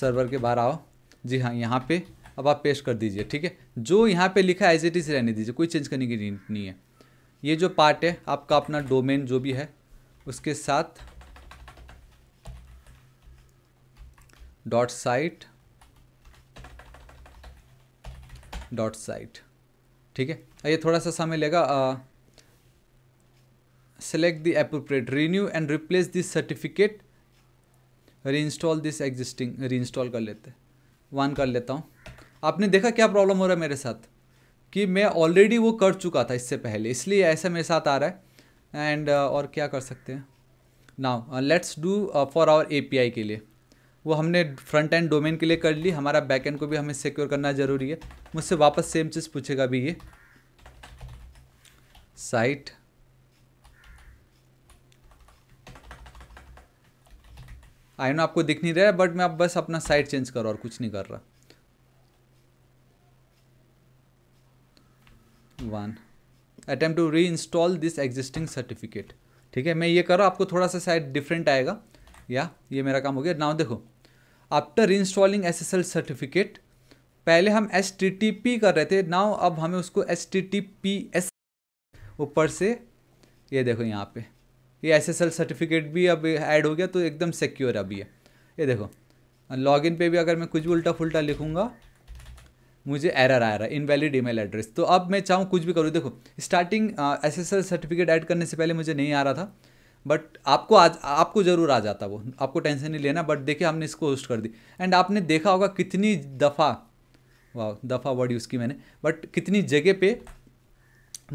A: सर्वर के बाहर आओ जी हाँ यहाँ पे अब आप पेस्ट कर दीजिए ठीक है जो यहाँ पे लिखा है एज इट इज़ रहने दीजिए कोई चेंज करने की नीड नहीं है ये जो पार्ट है आपका अपना डोमेन जो भी है उसके साथ डॉट साइट डॉट साइट ठीक है ये थोड़ा सा समय लेगा appropriate the and replace this certificate reinstall this existing reinstall कर लेते हैं वन कर लेता हूँ आपने देखा क्या प्रॉब्लम हो रहा है मेरे साथ कि मैं ऑलरेडी वो कर चुका था इससे पहले इसलिए ऐसा मेरे साथ आ रहा है एंड uh, और क्या कर सकते हैं now let's do for our A के लिए वो हमने फ्रंट एंड डोमेन के लिए कर ली हमारा बैक एंड को भी हमें सिक्योर करना ज़रूरी है मुझसे वापस सेम चीज़ पूछेगा भी ये साइट आई नो आपको दिख नहीं रहा है बट मैं आप बस अपना साइट चेंज कर रहा और कुछ नहीं कर रहा one attempt to reinstall this existing certificate ठीक है मैं ये कर रहा हूँ आपको थोड़ा सा शायद डिफरेंट आएगा या ये मेरा काम हो गया नाउ देखो after reinstalling S S L certificate पहले हम एस टी टी पी कर रहे थे नाउ अब हमें उसको S T T P S ऊपर से ये देखो यहाँ पे ये एस एस एल सर्टिफिकेट भी अब ऐड हो गया तो एकदम सिक्योर अभी है ये देखो लॉगिन पर भी अगर मैं कुछ भी उल्टा फुलटा लिखूँगा मुझे एरर आ रहा है इनवैलिड ईमेल एड्रेस तो अब मैं चाहूँ कुछ भी करूँ देखो starting S S certificate add करने से पहले मुझे नहीं आ रहा था बट आपको आज आपको ज़रूर आ जाता वो आपको टेंशन नहीं लेना बट देखिए हमने इसको होस्ट कर दी एंड आपने देखा होगा कितनी दफ़ा वाह दफ़ा वर्ड यूज़ की मैंने बट कितनी जगह पे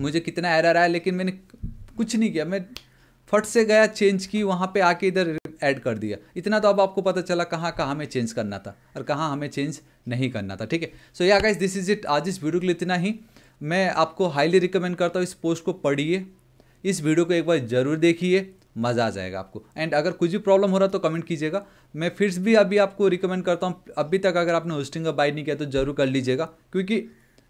A: मुझे कितना एरर आया लेकिन मैंने कुछ नहीं किया मैं फट से गया चेंज की वहाँ पे आके इधर ऐड कर दिया इतना तो अब आपको पता चला कहाँ कहाँ हमें चेंज करना था और कहाँ हमें चेंज नहीं करना था ठीक है सो या गाइस दिस इज इट आज इस वीडियो के लिए इतना ही मैं आपको हाईली रिकमेंड करता हूँ इस पोस्ट को पढ़िए इस वीडियो को एक बार ज़रूर देखिए मज़ा आ जाएगा आपको एंड अगर कुछ भी प्रॉब्लम हो रहा तो कमेंट कीजिएगा मैं फिर भी अभी आपको रिकमेंड करता हूँ अभी तक अगर आपने होस्टिंग का बाई नहीं किया तो ज़रूर कर लीजिएगा क्योंकि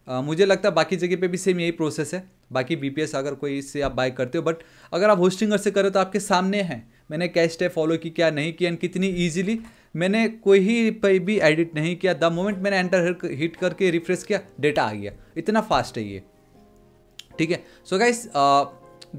A: आ, मुझे लगता है बाकी जगह पे भी सेम यही प्रोसेस है बाकी बी अगर कोई इससे आप बाय करते हो बट अगर आप होस्टिंगर से करें तो आपके सामने हैं मैंने क्या स्टेप फॉलो की क्या नहीं किया एंड कितनी ईजिली मैंने कोई ही पे भी एडिट नहीं किया द मोमेंट मैंने एंटर हिट करके रिफ्रेश किया डेटा आ गया इतना फास्ट है ये ठीक है so guys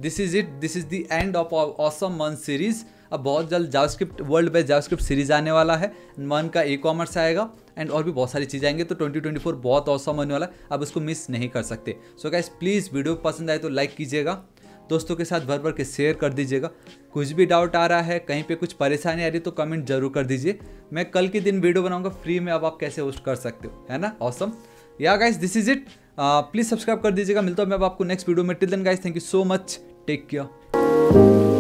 A: this is it this is the end of awesome month series अब बहुत जल्द JavaScript world best JavaScript series आने वाला है मन का ई कॉमर्स आएगा एंड और भी बहुत सारी चीज़ें आएंगे तो 2024 बहुत औसम होने वाला है आप उसको मिस नहीं कर सकते so so guys please video पसंद आए तो लाइक कीजिएगा दोस्तों के साथ भर भर के शेयर कर दीजिएगा कुछ भी डाउट आ रहा है कहीं पे कुछ परेशानी आ रही है तो कमेंट जरूर कर दीजिए मैं कल के दिन वीडियो बनाऊंगा फ्री में अब आप कैसे होस्ट कर सकते हो है ना ऑसम या guys this is it please subscribe कर दीजिएगा मिलता हूँ मैं अब आपको नेक्स्ट वीडियो में till then guys thank you so much take care